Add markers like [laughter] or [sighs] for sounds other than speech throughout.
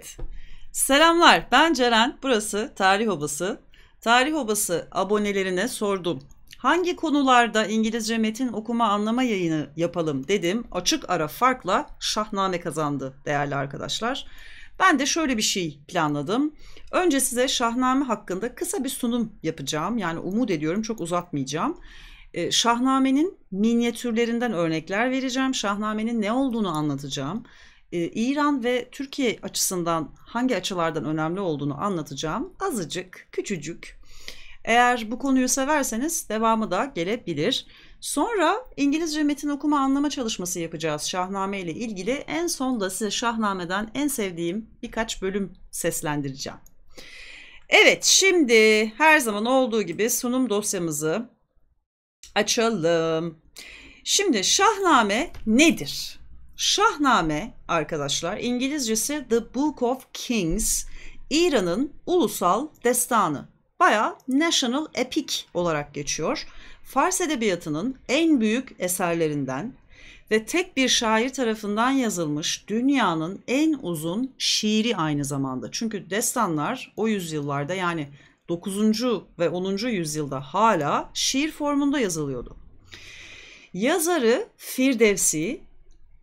Evet. Selamlar. Ben Ceren. Burası Tarih Obası. Tarih Obası abonelerine sordum. Hangi konularda İngilizce metin okuma anlama yayını yapalım dedim. Açık ara farkla şahname kazandı değerli arkadaşlar. Ben de şöyle bir şey planladım. Önce size şahname hakkında kısa bir sunum yapacağım. Yani umut ediyorum çok uzatmayacağım. Ee, şahnamenin minyatürlerinden örnekler vereceğim. Şahnamenin ne olduğunu anlatacağım e, İran ve Türkiye açısından hangi açılardan önemli olduğunu anlatacağım. Azıcık, küçücük. Eğer bu konuyu severseniz devamı da gelebilir. Sonra İngilizce metin okuma anlama çalışması yapacağız Şahname ile ilgili. En son da size Şahname'den en sevdiğim birkaç bölüm seslendireceğim. Evet şimdi her zaman olduğu gibi sunum dosyamızı açalım. Şimdi Şahname nedir? Şahname arkadaşlar İngilizcesi The Book of Kings İran'ın ulusal destanı. Baya National Epic olarak geçiyor. Fars edebiyatının en büyük eserlerinden ve tek bir şair tarafından yazılmış dünyanın en uzun şiiri aynı zamanda. Çünkü destanlar o yüzyıllarda yani 9. ve 10. yüzyılda hala şiir formunda yazılıyordu. Yazarı Firdevsi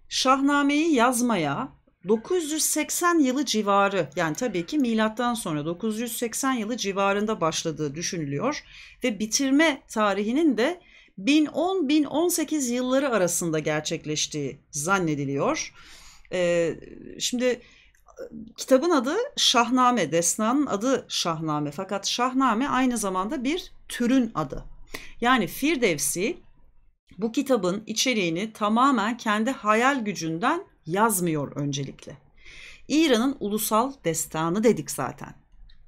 Şahnameyi yazmaya 980 yılı civarı yani tabii ki milattan sonra 980 yılı civarında başladığı düşünülüyor ve bitirme tarihinin de 1010-1018 yılları arasında gerçekleştiği zannediliyor. Ee, şimdi kitabın adı Şahname, destanın adı Şahname fakat Şahname aynı zamanda bir türün adı. Yani Firdevsi bu kitabın içeriğini tamamen kendi hayal gücünden yazmıyor öncelikle. İran'ın ulusal destanı dedik zaten.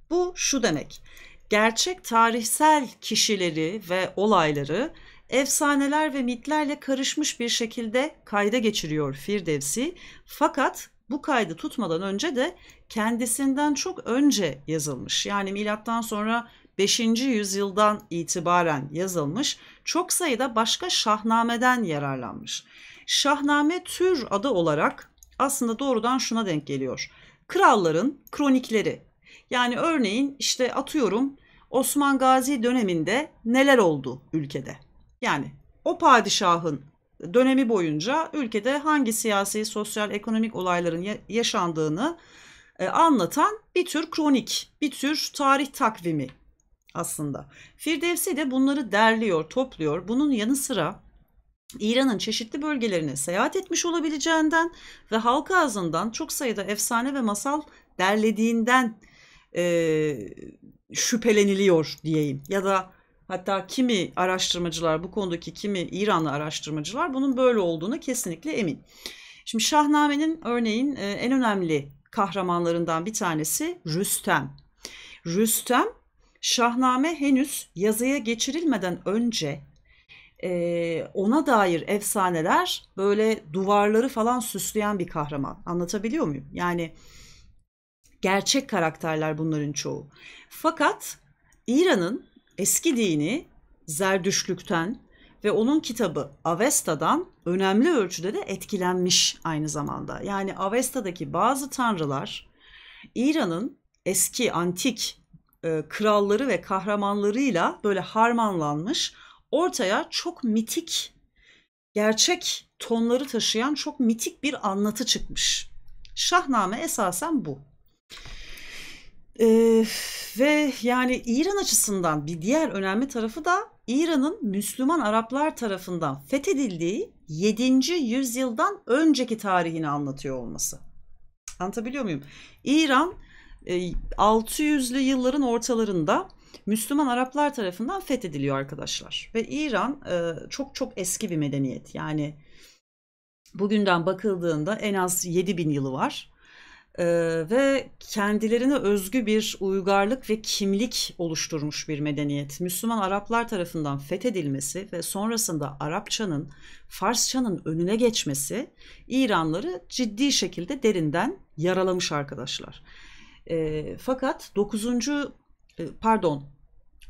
Bu şu demek. Gerçek tarihsel kişileri ve olayları efsaneler ve mitlerle karışmış bir şekilde kayda geçiriyor Firdevsi. Fakat bu kaydı tutmadan önce de kendisinden çok önce yazılmış. Yani milattan sonra 5. yüzyıldan itibaren yazılmış çok sayıda başka şahnameden yararlanmış. Şahname tür adı olarak aslında doğrudan şuna denk geliyor. Kralların kronikleri. Yani örneğin işte atıyorum Osman Gazi döneminde neler oldu ülkede? Yani o padişahın dönemi boyunca ülkede hangi siyasi, sosyal, ekonomik olayların yaşandığını e, anlatan bir tür kronik, bir tür tarih takvimi aslında. Firdevsi de bunları derliyor, topluyor. Bunun yanı sıra İran'ın çeşitli bölgelerine seyahat etmiş olabileceğinden ve halk ağzından çok sayıda efsane ve masal derlediğinden e, şüpheleniliyor diyeyim. Ya da hatta kimi araştırmacılar bu konudaki kimi İranlı araştırmacılar bunun böyle olduğunu kesinlikle emin. Şimdi Şahname'nin örneğin e, en önemli kahramanlarından bir tanesi Rüstem. Rüstem Şahname henüz yazıya geçirilmeden önce e, ona dair efsaneler böyle duvarları falan süsleyen bir kahraman. Anlatabiliyor muyum? Yani gerçek karakterler bunların çoğu. Fakat İran'ın eski dini Zerdüşlük'ten ve onun kitabı Avesta'dan önemli ölçüde de etkilenmiş aynı zamanda. Yani Avesta'daki bazı tanrılar İran'ın eski antik e, kralları ve kahramanlarıyla böyle harmanlanmış ortaya çok mitik gerçek tonları taşıyan çok mitik bir anlatı çıkmış. Şahname esasen bu. Ee, ve yani İran açısından bir diğer önemli tarafı da İran'ın Müslüman Araplar tarafından fethedildiği 7. yüzyıldan önceki tarihini anlatıyor olması. Anlatabiliyor muyum? İran 600'lü e, yılların ortalarında Müslüman Araplar tarafından fethediliyor arkadaşlar. Ve İran e, çok çok eski bir medeniyet. Yani bugünden bakıldığında en az 7000 yılı var. E, ve kendilerine özgü bir uygarlık ve kimlik oluşturmuş bir medeniyet. Müslüman Araplar tarafından fethedilmesi ve sonrasında Arapçanın, Farsçanın önüne geçmesi İranları ciddi şekilde derinden yaralamış arkadaşlar. E, fakat 9. E, pardon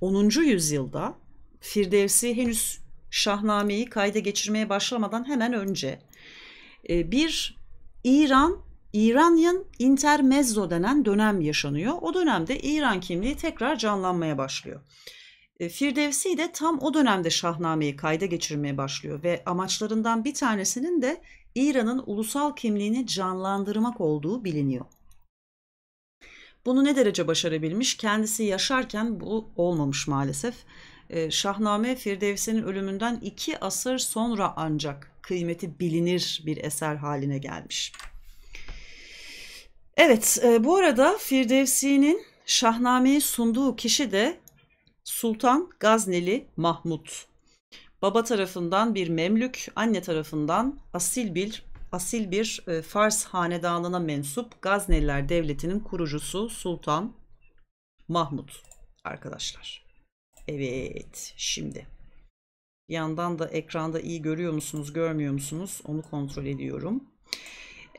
10. yüzyılda Firdevsi henüz Şahname'yi kayda geçirmeye başlamadan hemen önce e, bir İran İranyan intermezzo denen dönem yaşanıyor. O dönemde İran kimliği tekrar canlanmaya başlıyor. E, Firdevsi de tam o dönemde Şahname'yi kayda geçirmeye başlıyor ve amaçlarından bir tanesinin de İran'ın ulusal kimliğini canlandırmak olduğu biliniyor. Bunu ne derece başarabilmiş? Kendisi yaşarken bu olmamış maalesef. E, Şahname Firdevsi'nin ölümünden iki asır sonra ancak kıymeti bilinir bir eser haline gelmiş. Evet e, bu arada Firdevsi'nin Şahname'yi sunduğu kişi de Sultan Gazneli Mahmut. Baba tarafından bir Memlük, anne tarafından asil bir asil bir e, Fars hanedanına mensup Gazneliler Devleti'nin kurucusu Sultan Mahmut arkadaşlar. Evet şimdi Bir yandan da ekranda iyi görüyor musunuz görmüyor musunuz onu kontrol ediyorum.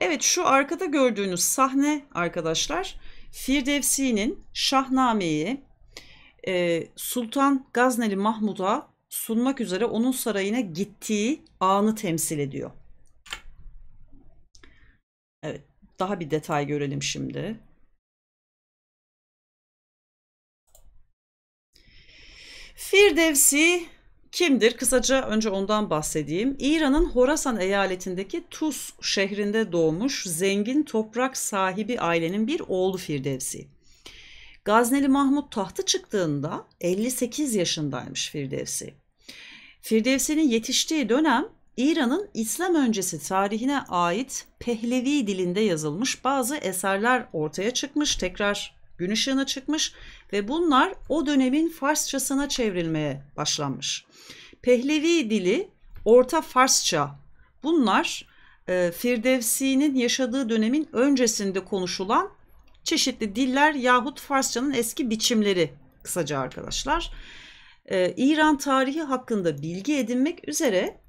Evet şu arkada gördüğünüz sahne arkadaşlar Firdevsi'nin Şahname'yi e, Sultan Gazneli Mahmud'a sunmak üzere onun sarayına gittiği anı temsil ediyor. Evet, daha bir detay görelim şimdi. Firdevsi kimdir? Kısaca önce ondan bahsedeyim. İran'ın Horasan eyaletindeki Tuz şehrinde doğmuş zengin toprak sahibi ailenin bir oğlu Firdevsi. Gazneli Mahmut tahtı çıktığında 58 yaşındaymış Firdevsi. Firdevsi'nin yetiştiği dönem İran'ın İslam öncesi tarihine ait Pehlevi dilinde yazılmış bazı eserler ortaya çıkmış, tekrar gün ışığına çıkmış ve bunlar o dönemin Farsçasına çevrilmeye başlanmış. Pehlevi dili Orta Farsça. Bunlar e, Firdevsi'nin yaşadığı dönemin öncesinde konuşulan çeşitli diller yahut Farsçanın eski biçimleri kısaca arkadaşlar. E, İran tarihi hakkında bilgi edinmek üzere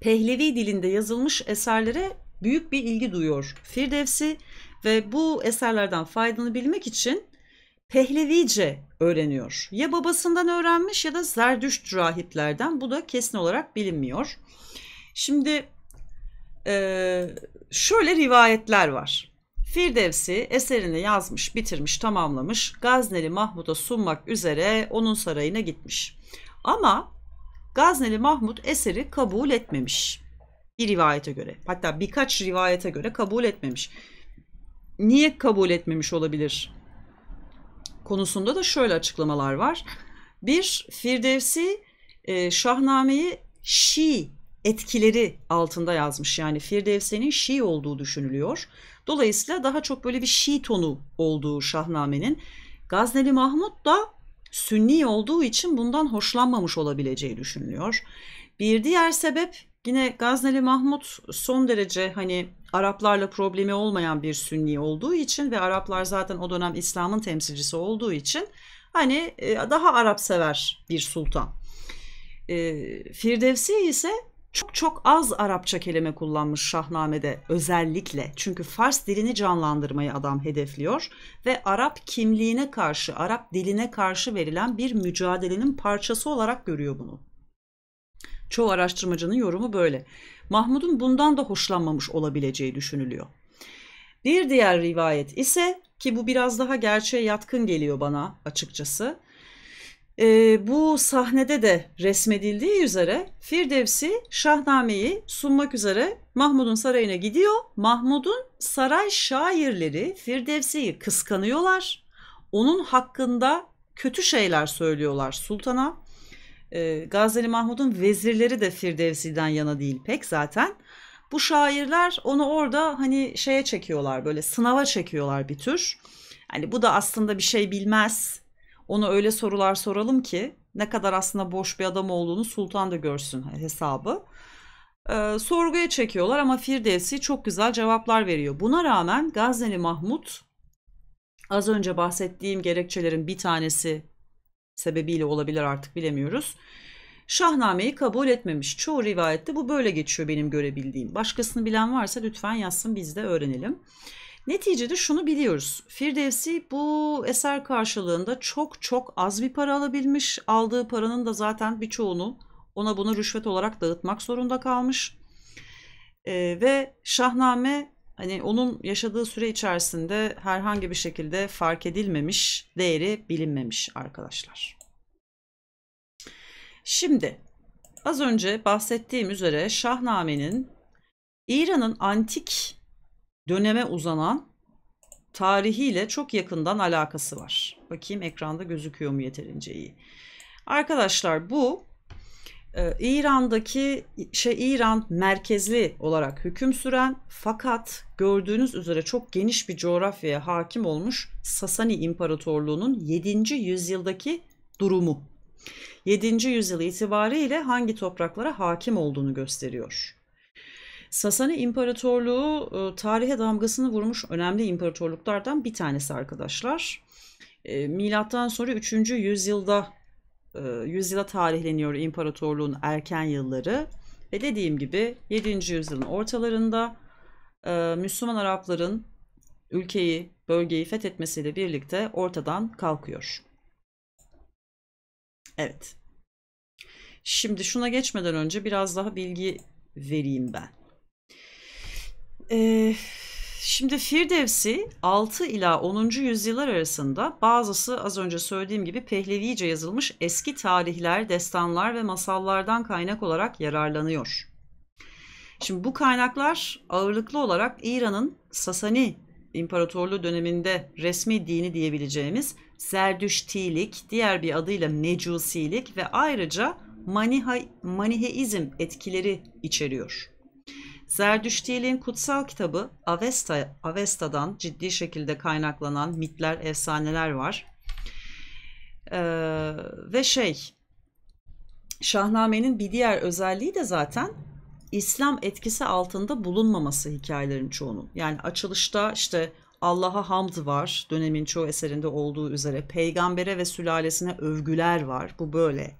Pehlevi dilinde yazılmış eserlere büyük bir ilgi duyuyor Firdevsi ve bu eserlerden faydanı bilmek için Pehlevice öğreniyor. Ya babasından öğrenmiş ya da Zerdüşt rahiplerden bu da kesin olarak bilinmiyor. Şimdi e, şöyle rivayetler var. Firdevsi eserini yazmış, bitirmiş, tamamlamış. Gazneli Mahmud'a sunmak üzere onun sarayına gitmiş. Ama Gazneli Mahmut eseri kabul etmemiş. Bir rivayete göre hatta birkaç rivayete göre kabul etmemiş. Niye kabul etmemiş olabilir? Konusunda da şöyle açıklamalar var. Bir Firdevsi e, Şahname'yi Şii etkileri altında yazmış. Yani Firdevse'nin Şii olduğu düşünülüyor. Dolayısıyla daha çok böyle bir Şii tonu olduğu Şahname'nin. Gazneli Mahmut da sünni olduğu için bundan hoşlanmamış olabileceği düşünülüyor. Bir diğer sebep yine Gazneli Mahmut son derece hani Araplarla problemi olmayan bir sünni olduğu için ve Araplar zaten o dönem İslam'ın temsilcisi olduğu için hani e, daha Arap sever bir sultan. E, Firdevsi ise çok çok az Arapça kelime kullanmış Şahnamede özellikle. Çünkü Fars dilini canlandırmayı adam hedefliyor ve Arap kimliğine karşı, Arap diline karşı verilen bir mücadelenin parçası olarak görüyor bunu. Çoğu araştırmacının yorumu böyle. Mahmud'un bundan da hoşlanmamış olabileceği düşünülüyor. Bir diğer rivayet ise ki bu biraz daha gerçeğe yatkın geliyor bana açıkçası. E, bu sahnede de resmedildiği üzere Firdevsi Şahname'yi sunmak üzere Mahmud'un sarayına gidiyor. Mahmud'un saray şairleri Firdevsi'yi kıskanıyorlar. Onun hakkında kötü şeyler söylüyorlar sultana. E, ee, Gazeli Mahmud'un vezirleri de Firdevsi'den yana değil pek zaten. Bu şairler onu orada hani şeye çekiyorlar böyle sınava çekiyorlar bir tür. Hani bu da aslında bir şey bilmez ona öyle sorular soralım ki ne kadar aslında boş bir adam olduğunu sultan da görsün hesabı. Ee, sorguya çekiyorlar ama Firdevsi çok güzel cevaplar veriyor. Buna rağmen Gazneli Mahmut az önce bahsettiğim gerekçelerin bir tanesi sebebiyle olabilir artık bilemiyoruz. Şahnameyi kabul etmemiş. Çoğu rivayette bu böyle geçiyor benim görebildiğim. Başkasını bilen varsa lütfen yazsın biz de öğrenelim. Neticede şunu biliyoruz. Firdevsi bu eser karşılığında çok çok az bir para alabilmiş. Aldığı paranın da zaten birçoğunu ona bunu rüşvet olarak dağıtmak zorunda kalmış. E, ve Şahname hani onun yaşadığı süre içerisinde herhangi bir şekilde fark edilmemiş, değeri bilinmemiş arkadaşlar. Şimdi az önce bahsettiğim üzere Şahname'nin İran'ın antik döneme uzanan tarihiyle çok yakından alakası var. Bakayım ekranda gözüküyor mu yeterince iyi. Arkadaşlar bu e, İran'daki şey İran merkezli olarak hüküm süren fakat gördüğünüz üzere çok geniş bir coğrafyaya hakim olmuş Sasani İmparatorluğu'nun 7. yüzyıldaki durumu. 7. yüzyıl itibariyle hangi topraklara hakim olduğunu gösteriyor. Sasani İmparatorluğu e, tarihe damgasını vurmuş önemli imparatorluklardan bir tanesi arkadaşlar. E, milattan sonra 3. yüzyılda e, yüzyıla tarihleniyor imparatorluğun erken yılları ve dediğim gibi 7. yüzyılın ortalarında Müslüman Arapların ülkeyi, bölgeyi fethetmesiyle birlikte ortadan kalkıyor. Evet. Şimdi şuna geçmeden önce biraz daha bilgi vereyim ben. Ee, şimdi Firdevsi 6 ila 10. yüzyıllar arasında bazısı az önce söylediğim gibi pehlevice yazılmış eski tarihler, destanlar ve masallardan kaynak olarak yararlanıyor. Şimdi bu kaynaklar ağırlıklı olarak İran'ın Sasani İmparatorluğu döneminde resmi dini diyebileceğimiz Zerdüştilik, diğer bir adıyla Mecusilik ve ayrıca Maniha, Maniheizm etkileri içeriyor. Zerdüştiye'nin kutsal kitabı Avesta, Avesta'dan ciddi şekilde kaynaklanan mitler, efsaneler var. Ee, ve şey, Şahname'nin bir diğer özelliği de zaten İslam etkisi altında bulunmaması hikayelerin çoğunun. Yani açılışta işte Allah'a hamd var dönemin çoğu eserinde olduğu üzere. Peygambere ve sülalesine övgüler var. Bu böyle.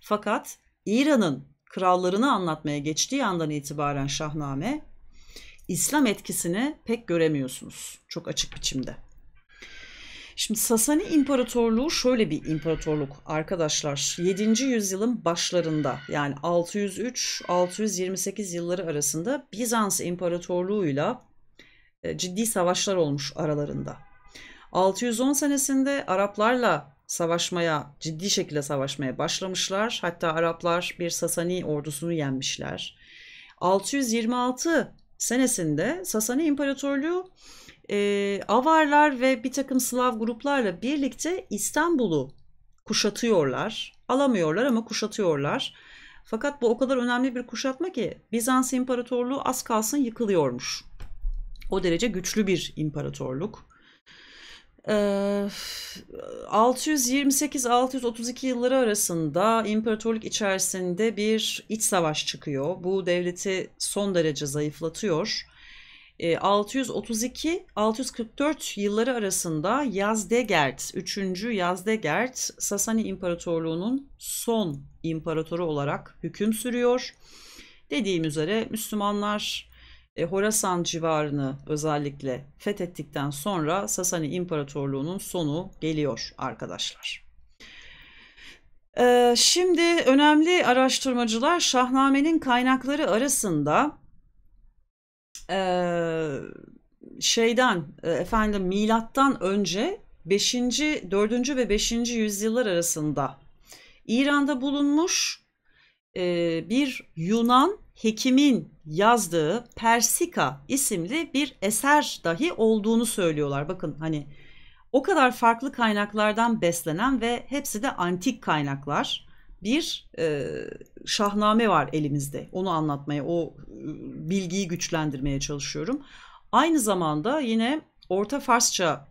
Fakat İran'ın krallarını anlatmaya geçtiği andan itibaren Şahname İslam etkisini pek göremiyorsunuz çok açık biçimde. Şimdi Sasani İmparatorluğu şöyle bir imparatorluk arkadaşlar. 7. yüzyılın başlarında yani 603-628 yılları arasında Bizans İmparatorluğu'yla e, ciddi savaşlar olmuş aralarında. 610 senesinde Araplarla savaşmaya, ciddi şekilde savaşmaya başlamışlar. Hatta Araplar bir Sasani ordusunu yenmişler. 626 senesinde Sasani İmparatorluğu e, Avarlar ve bir takım Slav gruplarla birlikte İstanbul'u kuşatıyorlar. Alamıyorlar ama kuşatıyorlar. Fakat bu o kadar önemli bir kuşatma ki Bizans İmparatorluğu az kalsın yıkılıyormuş. O derece güçlü bir imparatorluk. 628-632 yılları arasında imparatorluk içerisinde bir iç savaş çıkıyor. Bu devleti son derece zayıflatıyor. 632-644 yılları arasında Yazdegerd, 3. Yazdegerd Sasani İmparatorluğu'nun son imparatoru olarak hüküm sürüyor. Dediğim üzere Müslümanlar e, Horasan civarını özellikle fethettikten sonra Sasani İmparatorluğu'nun sonu geliyor arkadaşlar. E, şimdi önemli araştırmacılar Şahname'nin kaynakları arasında e, şeyden e, efendim milattan önce 5. 4. ve 5. yüzyıllar arasında İran'da bulunmuş e, bir Yunan hekimin yazdığı Persika isimli bir eser dahi olduğunu söylüyorlar. Bakın hani o kadar farklı kaynaklardan beslenen ve hepsi de antik kaynaklar bir e, şahname var elimizde. Onu anlatmaya, o e, bilgiyi güçlendirmeye çalışıyorum. Aynı zamanda yine Orta Farsça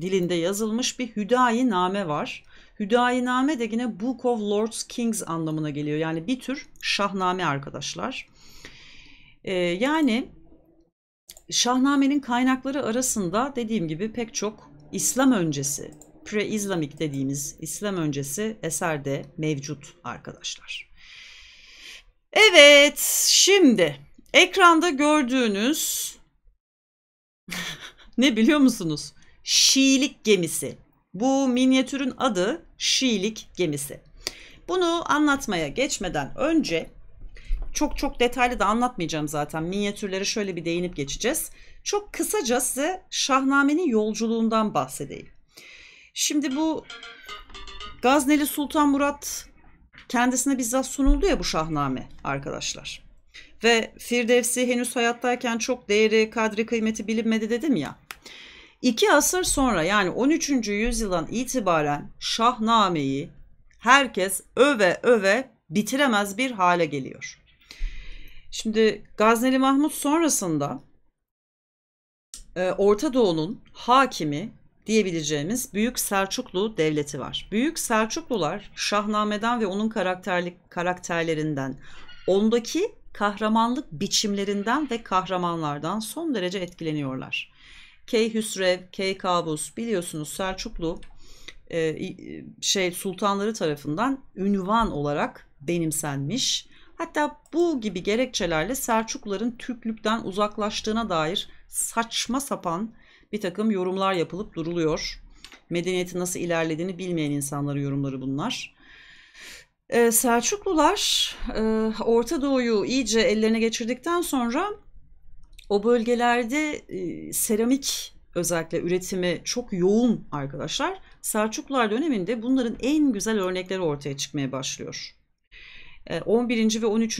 dilinde yazılmış bir Hüdayi Name var. Hüdayi Name de yine Book of Lords Kings anlamına geliyor. Yani bir tür şahname arkadaşlar. E, yani Şahnamenin kaynakları arasında dediğim gibi pek çok İslam öncesi, pre-İslamik dediğimiz İslam öncesi eser de mevcut arkadaşlar. Evet, şimdi ekranda gördüğünüz [laughs] ne biliyor musunuz? Şiilik gemisi. Bu minyatürün adı Şiilik gemisi. Bunu anlatmaya geçmeden önce çok çok detaylı da anlatmayacağım zaten. Minyatürlere şöyle bir değinip geçeceğiz. Çok kısaca size Şahname'nin yolculuğundan bahsedeyim. Şimdi bu Gazneli Sultan Murat kendisine bizzat sunuldu ya bu Şahname arkadaşlar. Ve Firdevsi henüz hayattayken çok değeri, kadri kıymeti bilinmedi dedim ya. İki asır sonra yani 13. yüzyıldan itibaren Şahname'yi herkes öve öve bitiremez bir hale geliyor. Şimdi Gazneli Mahmut sonrasında e, Orta Doğu'nun hakimi diyebileceğimiz Büyük Selçuklu Devleti var. Büyük Selçuklular Şahname'den ve onun karakterlik karakterlerinden, ondaki kahramanlık biçimlerinden ve kahramanlardan son derece etkileniyorlar. Key Hüsrev, Key Kabus biliyorsunuz Selçuklu e, şey sultanları tarafından ünvan olarak benimsenmiş Hatta bu gibi gerekçelerle Selçukluların Türklükten uzaklaştığına dair saçma sapan bir takım yorumlar yapılıp duruluyor. Medeniyeti nasıl ilerlediğini bilmeyen insanların yorumları bunlar. Ee, Selçuklular e, Orta Doğu'yu iyice ellerine geçirdikten sonra o bölgelerde e, seramik özellikle üretimi çok yoğun arkadaşlar. Selçuklular döneminde bunların en güzel örnekleri ortaya çıkmaya başlıyor. 11. Ee, ve 13.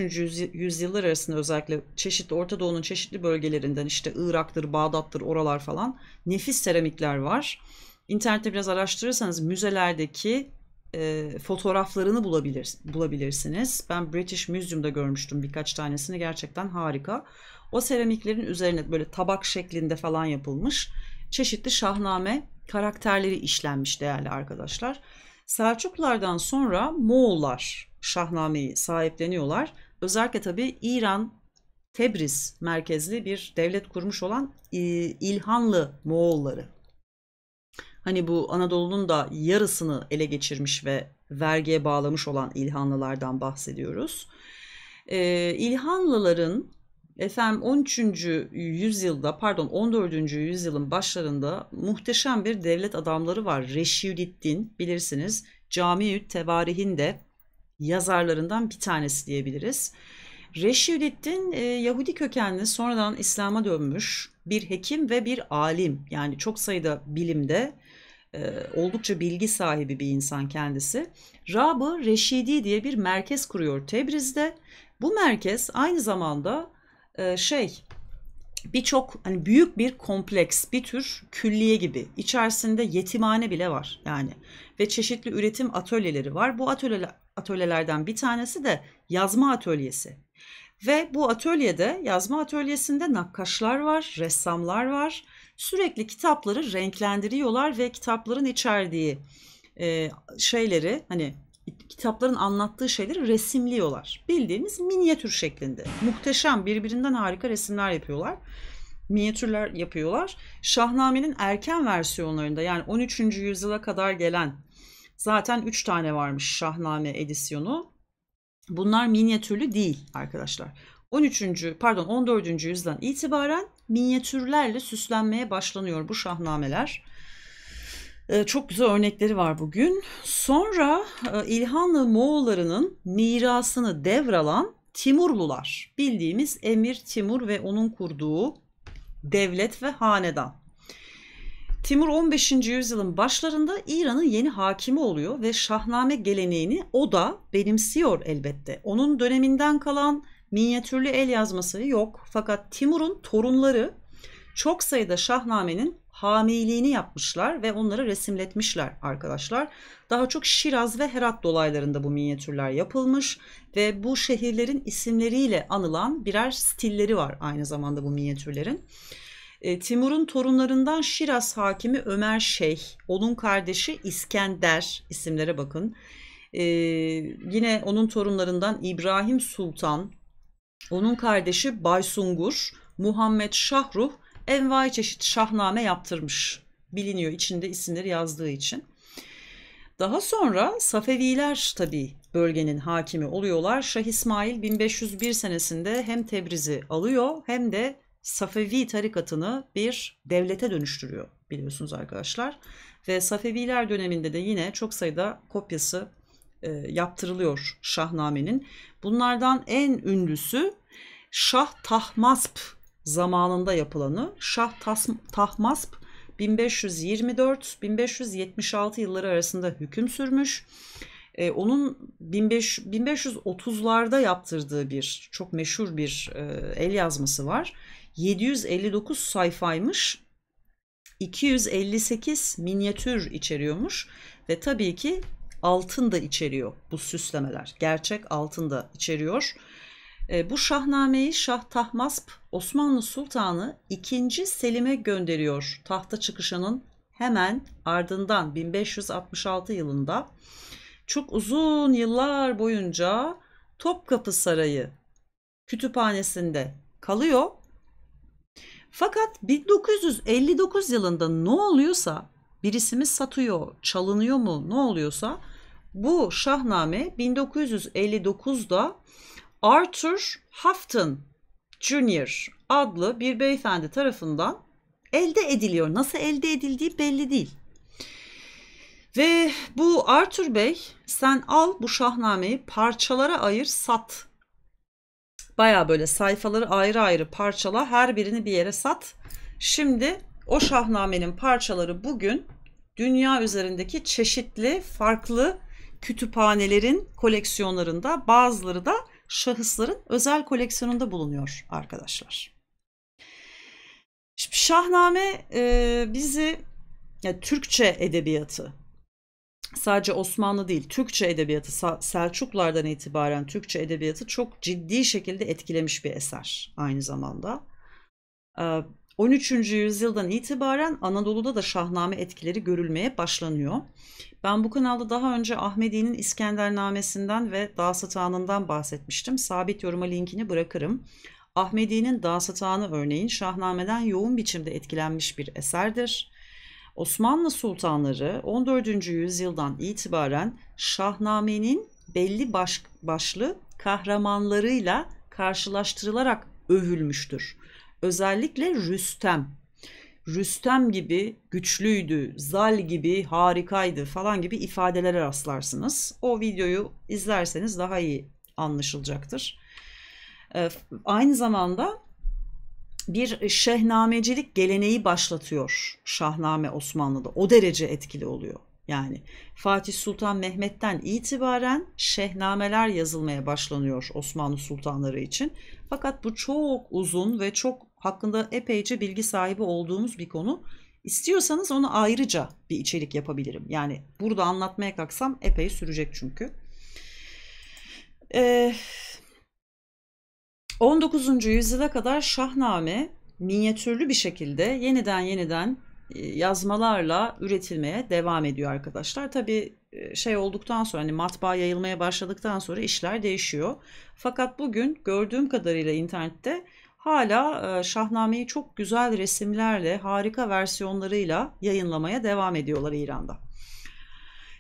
yüzyıllar arasında özellikle çeşitli Orta Doğu'nun çeşitli bölgelerinden işte Irak'tır, Bağdat'tır oralar falan nefis seramikler var. İnternette biraz araştırırsanız müzelerdeki e, fotoğraflarını bulabilir, bulabilirsiniz. Ben British Museum'da görmüştüm birkaç tanesini gerçekten harika. O seramiklerin üzerine böyle tabak şeklinde falan yapılmış çeşitli şahname karakterleri işlenmiş değerli arkadaşlar. Selçuklulardan sonra Moğollar Şahname'yi sahipleniyorlar. Özellikle tabii İran Tebriz merkezli bir devlet kurmuş olan e, İlhanlı Moğolları. Hani bu Anadolu'nun da yarısını ele geçirmiş ve vergiye bağlamış olan İlhanlılardan bahsediyoruz. E, İlhanlıların efendim 13. yüzyılda pardon 14. yüzyılın başlarında muhteşem bir devlet adamları var. Reşiuddin bilirsiniz Camiü Tevarih'in de yazarlarından bir tanesi diyebiliriz. Reşiddin e, Yahudi kökenli sonradan İslam'a dönmüş bir hekim ve bir alim. Yani çok sayıda bilimde e, oldukça bilgi sahibi bir insan kendisi. Rabı Reşidi diye bir merkez kuruyor Tebriz'de. Bu merkez aynı zamanda e, şey birçok hani büyük bir kompleks, bir tür külliye gibi. İçerisinde yetimhane bile var yani ve çeşitli üretim atölyeleri var. Bu atölyeler atölyelerden bir tanesi de yazma atölyesi. Ve bu atölyede yazma atölyesinde nakkaşlar var, ressamlar var. Sürekli kitapları renklendiriyorlar ve kitapların içerdiği e, şeyleri hani kitapların anlattığı şeyleri resimliyorlar. Bildiğimiz minyatür şeklinde. Muhteşem birbirinden harika resimler yapıyorlar. Minyatürler yapıyorlar. Şahname'nin erken versiyonlarında yani 13. yüzyıla kadar gelen Zaten 3 tane varmış Şahname edisyonu. Bunlar minyatürlü değil arkadaşlar. 13. pardon 14. yüzyıldan itibaren minyatürlerle süslenmeye başlanıyor bu şahnameler. Ee, çok güzel örnekleri var bugün. Sonra e, İlhanlı Moğollarının mirasını devralan Timurlular. Bildiğimiz Emir Timur ve onun kurduğu devlet ve hanedan. Timur 15. yüzyılın başlarında İran'ın yeni hakimi oluyor ve şahname geleneğini o da benimsiyor elbette. Onun döneminden kalan minyatürlü el yazması yok fakat Timur'un torunları çok sayıda şahnamenin hamiliğini yapmışlar ve onları resimletmişler arkadaşlar. Daha çok Şiraz ve Herat dolaylarında bu minyatürler yapılmış ve bu şehirlerin isimleriyle anılan birer stilleri var aynı zamanda bu minyatürlerin. Ee, Timur'un torunlarından Şiraz hakimi Ömer Şeyh, onun kardeşi İskender isimlere bakın. E, yine onun torunlarından İbrahim Sultan, onun kardeşi Baysungur, Muhammed Şahruh envai çeşit şahname yaptırmış. Biliniyor içinde isimleri yazdığı için. Daha sonra Safeviler tabi bölgenin hakimi oluyorlar. Şah İsmail 1501 senesinde hem Tebriz'i alıyor hem de Safevi tarikatını bir devlete dönüştürüyor biliyorsunuz arkadaşlar. Ve Safeviler döneminde de yine çok sayıda kopyası e, yaptırılıyor Şahname'nin. Bunlardan en ünlüsü Şah Tahmasp zamanında yapılanı. Şah Tahmasp 1524-1576 yılları arasında hüküm sürmüş. E, onun 1530'larda yaptırdığı bir çok meşhur bir e, el yazması var. 759 sayfaymış. 258 minyatür içeriyormuş ve tabii ki altın da içeriyor bu süslemeler. Gerçek altın da içeriyor. E, bu şahnameyi Şah Tahmasp Osmanlı Sultanı 2. Selim'e gönderiyor tahta çıkışının hemen ardından 1566 yılında. Çok uzun yıllar boyunca Topkapı Sarayı kütüphanesinde kalıyor fakat 1959 yılında ne oluyorsa birisimiz satıyor, çalınıyor mu ne oluyorsa bu şahname 1959'da Arthur Houghton Jr. adlı bir beyefendi tarafından elde ediliyor. Nasıl elde edildiği belli değil. Ve bu Arthur Bey sen al bu şahnameyi parçalara ayır sat Baya böyle sayfaları ayrı ayrı parçala her birini bir yere sat. Şimdi o şahnamenin parçaları bugün dünya üzerindeki çeşitli farklı kütüphanelerin koleksiyonlarında bazıları da şahısların özel koleksiyonunda bulunuyor arkadaşlar. Şimdi şahname e, bizi yani Türkçe edebiyatı sadece Osmanlı değil Türkçe edebiyatı Selçuklardan itibaren Türkçe edebiyatı çok ciddi şekilde etkilemiş bir eser aynı zamanda. 13. Ee, yüzyıldan itibaren Anadolu'da da şahname etkileri görülmeye başlanıyor. Ben bu kanalda daha önce Ahmedi'nin İskendernamesinden ve Dağsatan'ından bahsetmiştim. Sabit yoruma linkini bırakırım. Ahmedi'nin Dağsatan'ı örneğin şahnameden yoğun biçimde etkilenmiş bir eserdir. Osmanlı sultanları 14. yüzyıldan itibaren Şahname'nin belli baş, başlı kahramanlarıyla karşılaştırılarak övülmüştür. Özellikle Rüstem. Rüstem gibi güçlüydü, zal gibi harikaydı falan gibi ifadelere rastlarsınız. O videoyu izlerseniz daha iyi anlaşılacaktır. Ee, aynı zamanda bir şehnamecilik geleneği başlatıyor Şahname Osmanlı'da. O derece etkili oluyor. Yani Fatih Sultan Mehmet'ten itibaren şehnameler yazılmaya başlanıyor Osmanlı sultanları için. Fakat bu çok uzun ve çok hakkında epeyce bilgi sahibi olduğumuz bir konu. İstiyorsanız onu ayrıca bir içerik yapabilirim. Yani burada anlatmaya kalksam epey sürecek çünkü. Ee, 19. yüzyıla kadar Şahname minyatürlü bir şekilde yeniden yeniden e, yazmalarla üretilmeye devam ediyor arkadaşlar. Tabi e, şey olduktan sonra hani matbaa yayılmaya başladıktan sonra işler değişiyor. Fakat bugün gördüğüm kadarıyla internette hala e, Şahname'yi çok güzel resimlerle, harika versiyonlarıyla yayınlamaya devam ediyorlar İran'da.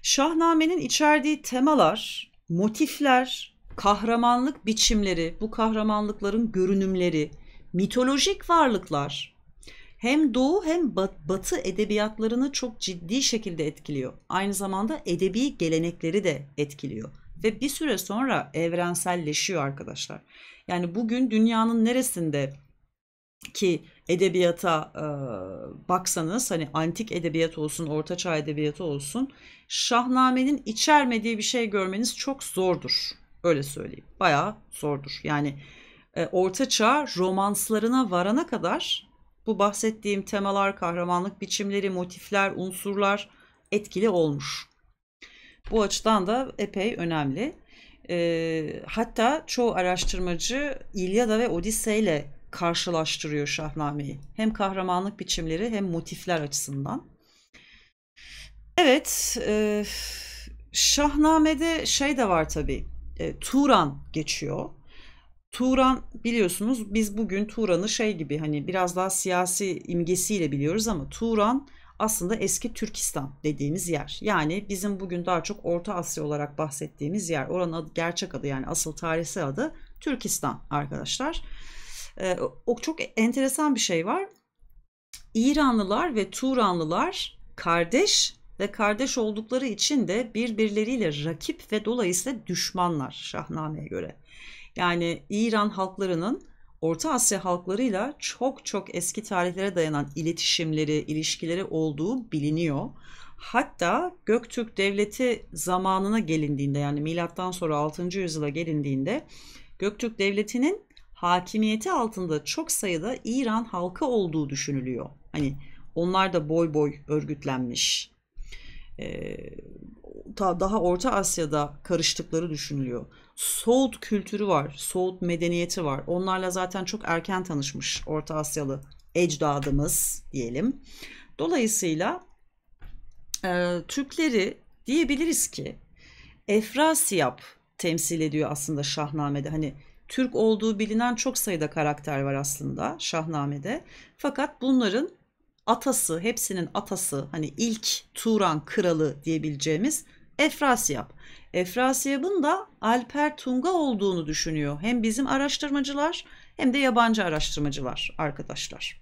Şahname'nin içerdiği temalar, motifler kahramanlık biçimleri, bu kahramanlıkların görünümleri, mitolojik varlıklar hem doğu hem batı edebiyatlarını çok ciddi şekilde etkiliyor. Aynı zamanda edebi gelenekleri de etkiliyor ve bir süre sonra evrenselleşiyor arkadaşlar. Yani bugün dünyanın neresinde ki edebiyata e, baksanız hani antik edebiyat olsun, ortaçağ edebiyatı olsun şahnamenin içermediği bir şey görmeniz çok zordur. Öyle söyleyeyim. Bayağı zordur. Yani e, Orta Çağ romanslarına varana kadar bu bahsettiğim temalar, kahramanlık biçimleri, motifler, unsurlar etkili olmuş. Bu açıdan da epey önemli. E, hatta çoğu araştırmacı İlyada ve Odise ile karşılaştırıyor Şahname'yi. Hem kahramanlık biçimleri hem motifler açısından. Evet, e, Şahname'de şey de var tabii e, Turan geçiyor. Turan biliyorsunuz biz bugün Turan'ı şey gibi hani biraz daha siyasi imgesiyle biliyoruz ama Turan aslında eski Türkistan dediğimiz yer. Yani bizim bugün daha çok Orta Asya olarak bahsettiğimiz yer. Oranın adı, gerçek adı yani asıl tarihsel adı Türkistan arkadaşlar. Ee, o çok enteresan bir şey var. İranlılar ve Turanlılar kardeş ve kardeş oldukları için de birbirleriyle rakip ve dolayısıyla düşmanlar Şahname'ye göre. Yani İran halklarının Orta Asya halklarıyla çok çok eski tarihlere dayanan iletişimleri, ilişkileri olduğu biliniyor. Hatta Göktürk Devleti zamanına gelindiğinde yani milattan sonra 6. yüzyıla gelindiğinde Göktürk Devleti'nin hakimiyeti altında çok sayıda İran halkı olduğu düşünülüyor. Hani onlar da boy boy örgütlenmiş ee, daha Orta Asya'da karıştıkları düşünülüyor. Soğut kültürü var, Soğut medeniyeti var. Onlarla zaten çok erken tanışmış Orta Asyalı ecdadımız diyelim. Dolayısıyla e, Türkleri diyebiliriz ki Efrasiyap temsil ediyor aslında Şahname'de. Hani Türk olduğu bilinen çok sayıda karakter var aslında Şahname'de. Fakat bunların atası, hepsinin atası hani ilk Turan kralı diyebileceğimiz Efrasiyap. Efrasiyap'ın da Alper Tunga olduğunu düşünüyor. Hem bizim araştırmacılar hem de yabancı araştırmacılar arkadaşlar.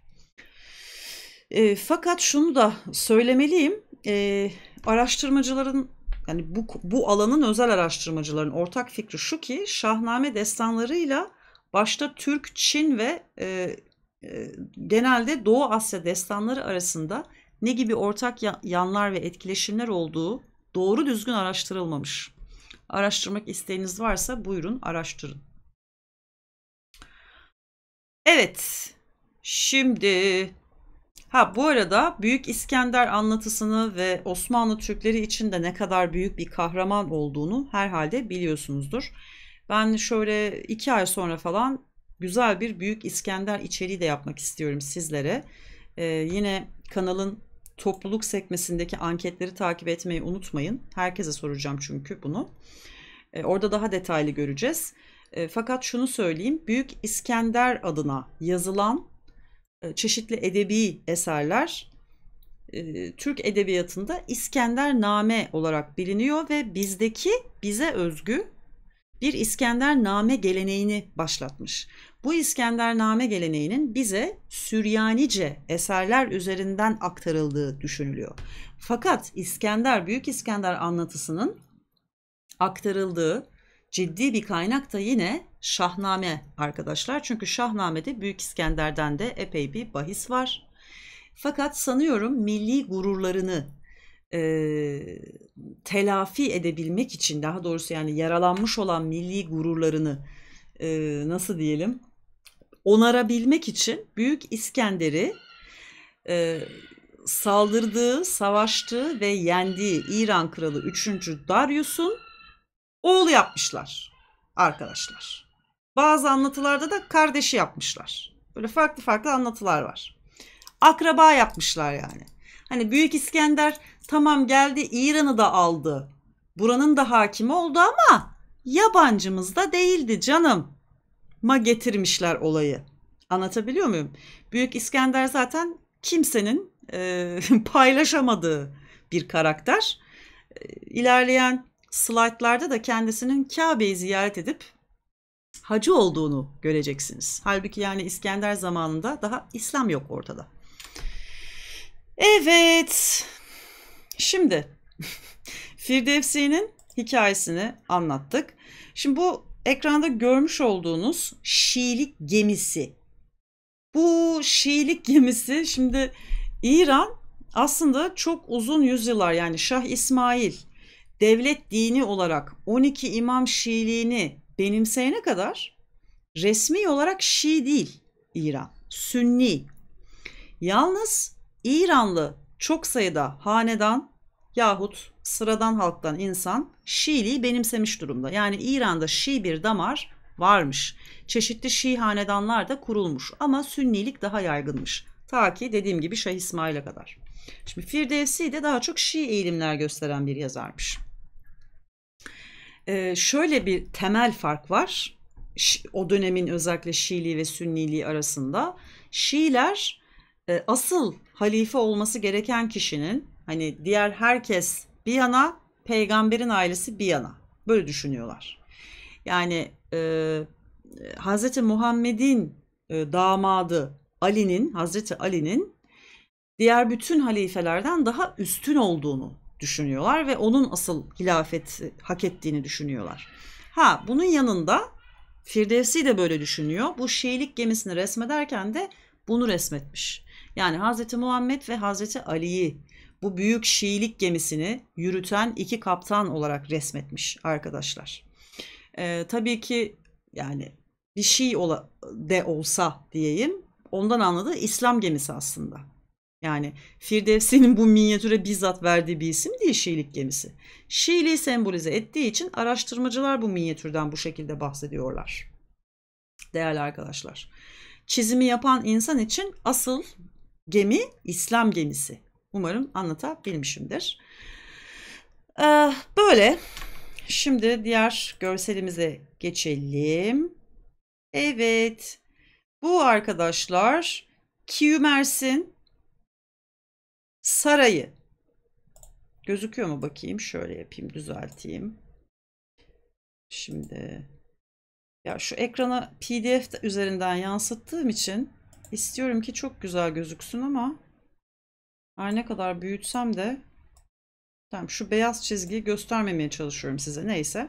E, fakat şunu da söylemeliyim. E, araştırmacıların yani bu, bu alanın özel araştırmacıların ortak fikri şu ki Şahname destanlarıyla başta Türk, Çin ve e, genelde Doğu Asya destanları arasında ne gibi ortak yanlar ve etkileşimler olduğu doğru düzgün araştırılmamış. Araştırmak isteğiniz varsa buyurun araştırın. Evet. Şimdi ha bu arada Büyük İskender anlatısını ve Osmanlı Türkleri için de ne kadar büyük bir kahraman olduğunu herhalde biliyorsunuzdur. Ben şöyle iki ay sonra falan güzel bir Büyük İskender içeriği de yapmak istiyorum sizlere. Ee, yine kanalın topluluk sekmesindeki anketleri takip etmeyi unutmayın. Herkese soracağım çünkü bunu. Ee, orada daha detaylı göreceğiz. Ee, fakat şunu söyleyeyim. Büyük İskender adına yazılan e, çeşitli edebi eserler e, Türk edebiyatında İskender Name olarak biliniyor ve bizdeki bize özgü bir İskender name geleneğini başlatmış. Bu İskender name geleneğinin bize Süryanice eserler üzerinden aktarıldığı düşünülüyor. Fakat İskender, Büyük İskender anlatısının aktarıldığı ciddi bir kaynak da yine Şahname arkadaşlar. Çünkü Şahname'de Büyük İskender'den de epey bir bahis var. Fakat sanıyorum milli gururlarını e, telafi edebilmek için daha doğrusu yani yaralanmış olan milli gururlarını e, nasıl diyelim onarabilmek için Büyük İskender'i e, saldırdığı, savaştığı ve yendiği İran kralı 3. Darius'un oğlu yapmışlar arkadaşlar. Bazı anlatılarda da kardeşi yapmışlar. Böyle farklı farklı anlatılar var. Akraba yapmışlar yani. Hani Büyük İskender tamam geldi İran'ı da aldı. Buranın da hakimi oldu ama yabancımız da değildi canım. Ma getirmişler olayı. Anlatabiliyor muyum? Büyük İskender zaten kimsenin e, [laughs] paylaşamadığı bir karakter. E, ilerleyen slaytlarda da kendisinin Kabe'yi ziyaret edip hacı olduğunu göreceksiniz. Halbuki yani İskender zamanında daha İslam yok ortada. Evet. Şimdi [laughs] Firdevsi'nin hikayesini anlattık. Şimdi bu ekranda görmüş olduğunuz Şiilik gemisi. Bu Şiilik gemisi şimdi İran aslında çok uzun yüzyıllar yani Şah İsmail devlet dini olarak 12 İmam Şiiliğini benimseyene kadar resmi olarak Şii değil İran. Sünni. Yalnız İranlı çok sayıda hanedan yahut sıradan halktan insan Şiiliği benimsemiş durumda. Yani İran'da Şii bir damar varmış. Çeşitli Şii hanedanlar da kurulmuş ama Sünnilik daha yaygınmış. Ta ki dediğim gibi Şah İsmail'e kadar. Şimdi Firdevsi de daha çok Şii eğilimler gösteren bir yazarmış. Ee, şöyle bir temel fark var. O dönemin özellikle Şiiliği ve Sünniliği arasında. Şiiler e, asıl halife olması gereken kişinin hani diğer herkes bir yana peygamberin ailesi bir yana böyle düşünüyorlar. Yani e, Hazreti Muhammed'in e, damadı Ali'nin Hazreti Ali'nin diğer bütün halifelerden daha üstün olduğunu düşünüyorlar ve onun asıl hilafet e, hak ettiğini düşünüyorlar. Ha bunun yanında Firdevsi de böyle düşünüyor. Bu Şiilik gemisini resmederken de bunu resmetmiş. Yani Hazreti Muhammed ve Hazreti Ali'yi bu büyük Şiilik gemisini yürüten iki kaptan olarak resmetmiş arkadaşlar. Ee, tabii ki yani bir şey ola, de olsa diyeyim ondan anladığı İslam gemisi aslında. Yani Firdevsi'nin bu minyatüre bizzat verdiği bir isim değil Şiilik gemisi. Şiiliği sembolize ettiği için araştırmacılar bu minyatürden bu şekilde bahsediyorlar. Değerli arkadaşlar. Çizimi yapan insan için asıl Gemi İslam gemisi. Umarım anlatabilmişimdir. Ee, böyle. Şimdi diğer görselimize geçelim. Evet. Bu arkadaşlar Kiümers'in sarayı. Gözüküyor mu bakayım? Şöyle yapayım, düzelteyim. Şimdi ya şu ekrana PDF üzerinden yansıttığım için istiyorum ki çok güzel gözüksün ama her ne kadar büyütsem de tamam şu beyaz çizgiyi göstermemeye çalışıyorum size neyse.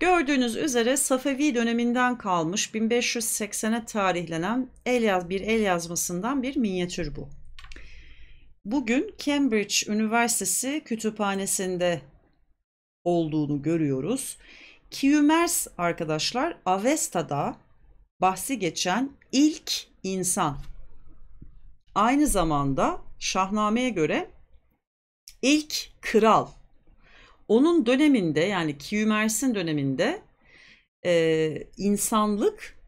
Gördüğünüz üzere Safevi döneminden kalmış 1580'e tarihlenen el yaz, bir el yazmasından bir minyatür bu. Bugün Cambridge Üniversitesi kütüphanesinde olduğunu görüyoruz. Kiumers arkadaşlar Avesta'da bahsi geçen ilk insan. Aynı zamanda Şahname'ye göre ilk kral. Onun döneminde yani Kiümers'in döneminde e, insanlık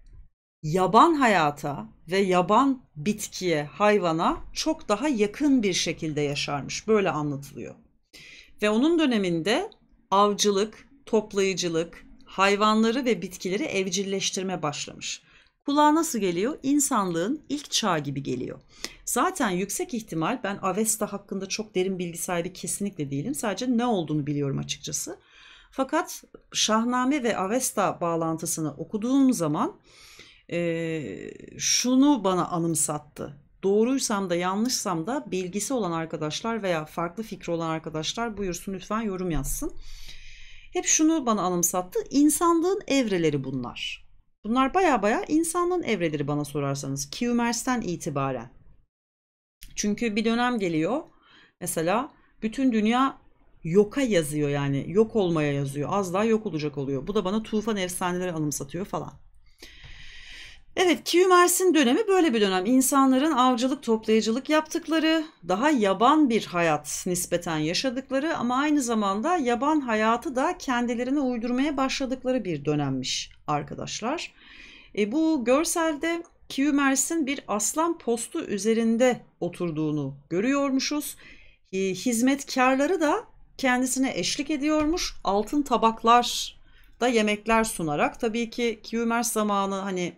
yaban hayata ve yaban bitkiye, hayvana çok daha yakın bir şekilde yaşarmış. Böyle anlatılıyor. Ve onun döneminde avcılık, toplayıcılık, hayvanları ve bitkileri evcilleştirme başlamış. Kulağa nasıl geliyor? İnsanlığın ilk çağı gibi geliyor. Zaten yüksek ihtimal ben Avesta hakkında çok derin bilgi sahibi kesinlikle değilim. Sadece ne olduğunu biliyorum açıkçası. Fakat Şahname ve Avesta bağlantısını okuduğum zaman e, şunu bana anımsattı. Doğruysam da yanlışsam da bilgisi olan arkadaşlar veya farklı fikri olan arkadaşlar buyursun lütfen yorum yazsın. Hep şunu bana anımsattı. İnsanlığın evreleri bunlar. Bunlar baya baya insanlığın evreleri bana sorarsanız. q itibaren. Çünkü bir dönem geliyor. Mesela bütün dünya yoka yazıyor yani. Yok olmaya yazıyor. Az daha yok olacak oluyor. Bu da bana tufan efsaneleri anımsatıyor falan. Evet q dönemi böyle bir dönem. İnsanların avcılık toplayıcılık yaptıkları, daha yaban bir hayat nispeten yaşadıkları ama aynı zamanda yaban hayatı da kendilerine uydurmaya başladıkları bir dönemmiş arkadaşlar. E, bu görselde Kiumers'in bir aslan postu üzerinde oturduğunu görüyormuşuz. E, hizmetkarları da kendisine eşlik ediyormuş. Altın tabaklar da yemekler sunarak. Tabii ki Kiumers zamanı hani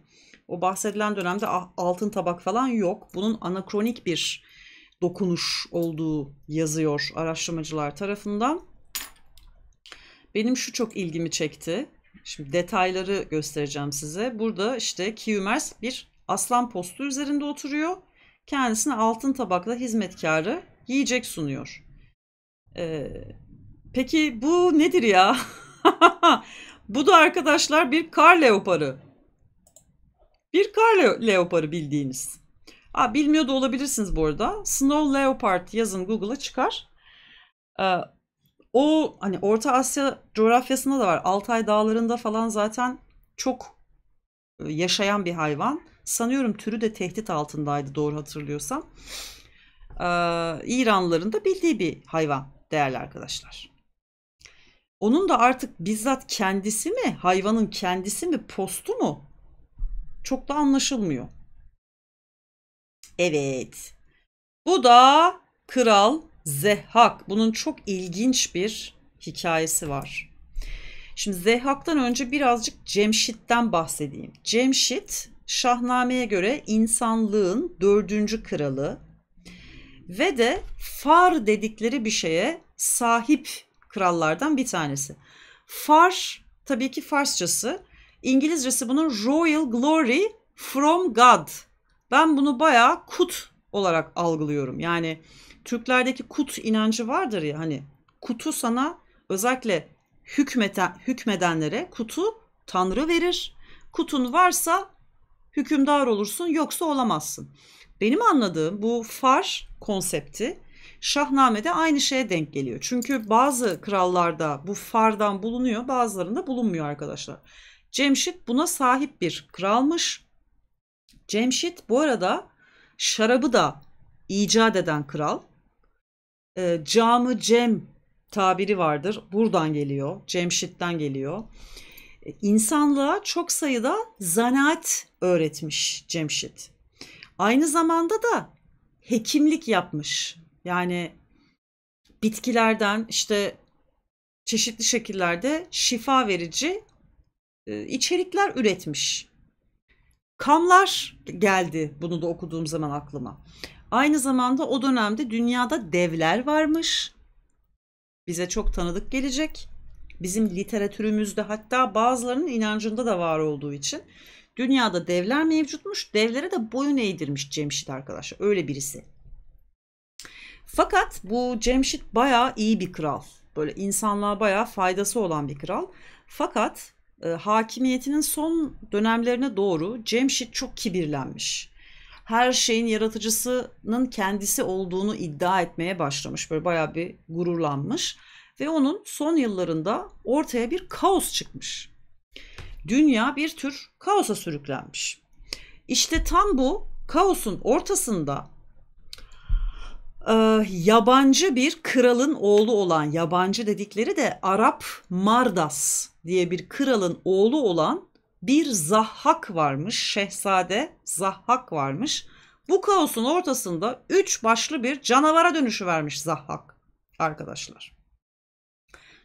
o bahsedilen dönemde altın tabak falan yok. Bunun anakronik bir dokunuş olduğu yazıyor araştırmacılar tarafından. Benim şu çok ilgimi çekti. Şimdi detayları göstereceğim size. Burada işte Kiümers bir aslan postu üzerinde oturuyor. Kendisine altın tabakla hizmetkarı yiyecek sunuyor. Ee, peki bu nedir ya? [laughs] bu da arkadaşlar bir kar leoparı. Bir kar leoparı bildiğiniz. Aa, bilmiyor da olabilirsiniz bu arada. Snow Leopard yazın Google'a çıkar. Ee, o hani Orta Asya coğrafyasında da var. Altay dağlarında falan zaten çok e, yaşayan bir hayvan. Sanıyorum türü de tehdit altındaydı doğru hatırlıyorsam. Ee, İranlıların da bildiği bir hayvan değerli arkadaşlar. Onun da artık bizzat kendisi mi, hayvanın kendisi mi, postu mu? Çok da anlaşılmıyor. Evet. Bu da Kral Zehak, Bunun çok ilginç bir hikayesi var. Şimdi Zehak'tan önce birazcık Cemşit'ten bahsedeyim. Cemşit Şahname'ye göre insanlığın dördüncü kralı ve de far dedikleri bir şeye sahip krallardan bir tanesi. Far tabii ki Farsçası. İngilizcesi bunun Royal Glory from God. Ben bunu bayağı kut olarak algılıyorum. Yani Türklerdeki kut inancı vardır ya hani kutu sana özellikle hükmeten, hükmedenlere kutu tanrı verir. Kutun varsa hükümdar olursun yoksa olamazsın. Benim anladığım bu far konsepti Şahname'de aynı şeye denk geliyor. Çünkü bazı krallarda bu fardan bulunuyor bazılarında bulunmuyor arkadaşlar. Cemşit buna sahip bir kralmış. Cemşit bu arada şarabı da icat eden kral e, ee, camı cem tabiri vardır. Buradan geliyor. Cemşit'ten geliyor. Ee, insanlığa çok sayıda zanaat öğretmiş Cemşit. Aynı zamanda da hekimlik yapmış. Yani bitkilerden işte çeşitli şekillerde şifa verici e, içerikler üretmiş. Kamlar geldi bunu da okuduğum zaman aklıma. Aynı zamanda o dönemde dünyada devler varmış. Bize çok tanıdık gelecek. Bizim literatürümüzde hatta bazılarının inancında da var olduğu için. Dünyada devler mevcutmuş. Devlere de boyun eğdirmiş Cemşit arkadaşlar. Öyle birisi. Fakat bu Cemşit bayağı iyi bir kral. Böyle insanlığa bayağı faydası olan bir kral. Fakat e, hakimiyetinin son dönemlerine doğru Cemşit çok kibirlenmiş her şeyin yaratıcısının kendisi olduğunu iddia etmeye başlamış. Böyle bayağı bir gururlanmış ve onun son yıllarında ortaya bir kaos çıkmış. Dünya bir tür kaosa sürüklenmiş. İşte tam bu kaosun ortasında e, yabancı bir kralın oğlu olan yabancı dedikleri de Arap Mardas diye bir kralın oğlu olan bir zahhak varmış. Şehzade zahhak varmış. Bu kaosun ortasında üç başlı bir canavara dönüşü vermiş zahhak arkadaşlar.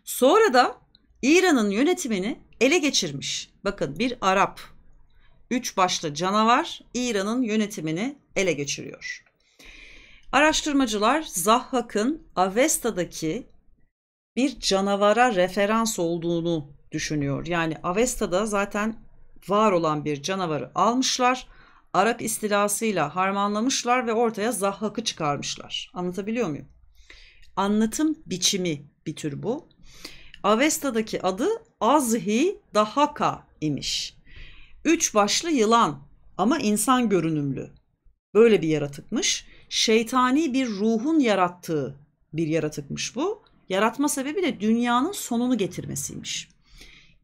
Sonra da İran'ın yönetimini ele geçirmiş. Bakın bir Arap üç başlı canavar İran'ın yönetimini ele geçiriyor. Araştırmacılar Zahhak'ın Avesta'daki bir canavara referans olduğunu düşünüyor. Yani Avesta'da zaten var olan bir canavarı almışlar. Arap istilasıyla harmanlamışlar ve ortaya zahhakı çıkarmışlar. Anlatabiliyor muyum? Anlatım biçimi bir tür bu. Avesta'daki adı Azhi Dahaka imiş. Üç başlı yılan ama insan görünümlü. Böyle bir yaratıkmış. Şeytani bir ruhun yarattığı bir yaratıkmış bu. Yaratma sebebi de dünyanın sonunu getirmesiymiş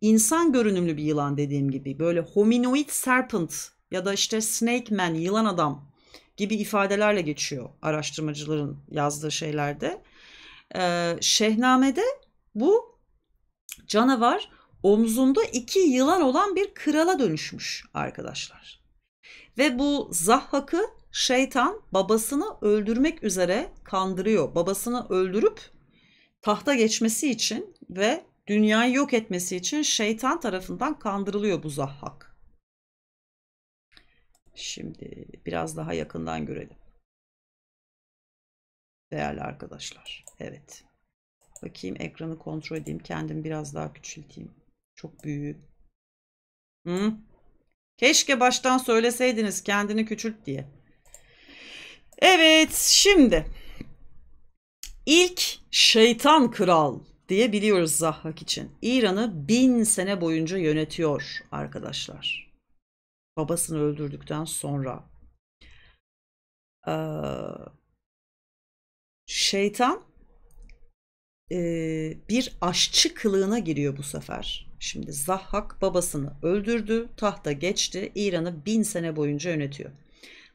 insan görünümlü bir yılan dediğim gibi böyle hominoid serpent ya da işte snake man yılan adam gibi ifadelerle geçiyor araştırmacıların yazdığı şeylerde. Ee, Şehname'de bu canavar omzunda iki yılan olan bir krala dönüşmüş arkadaşlar. Ve bu Zahhak'ı şeytan babasını öldürmek üzere kandırıyor. Babasını öldürüp tahta geçmesi için ve dünyayı yok etmesi için şeytan tarafından kandırılıyor bu Zahhak. Şimdi biraz daha yakından görelim. Değerli arkadaşlar. Evet. Bakayım ekranı kontrol edeyim. Kendimi biraz daha küçülteyim. Çok büyük. Hı? Keşke baştan söyleseydiniz kendini küçült diye. Evet şimdi ilk şeytan kral diyebiliyoruz Zahhak için. İran'ı bin sene boyunca yönetiyor arkadaşlar. Babasını öldürdükten sonra. Ee, şeytan e, bir aşçı kılığına giriyor bu sefer. Şimdi Zahhak babasını öldürdü, tahta geçti, İran'ı bin sene boyunca yönetiyor.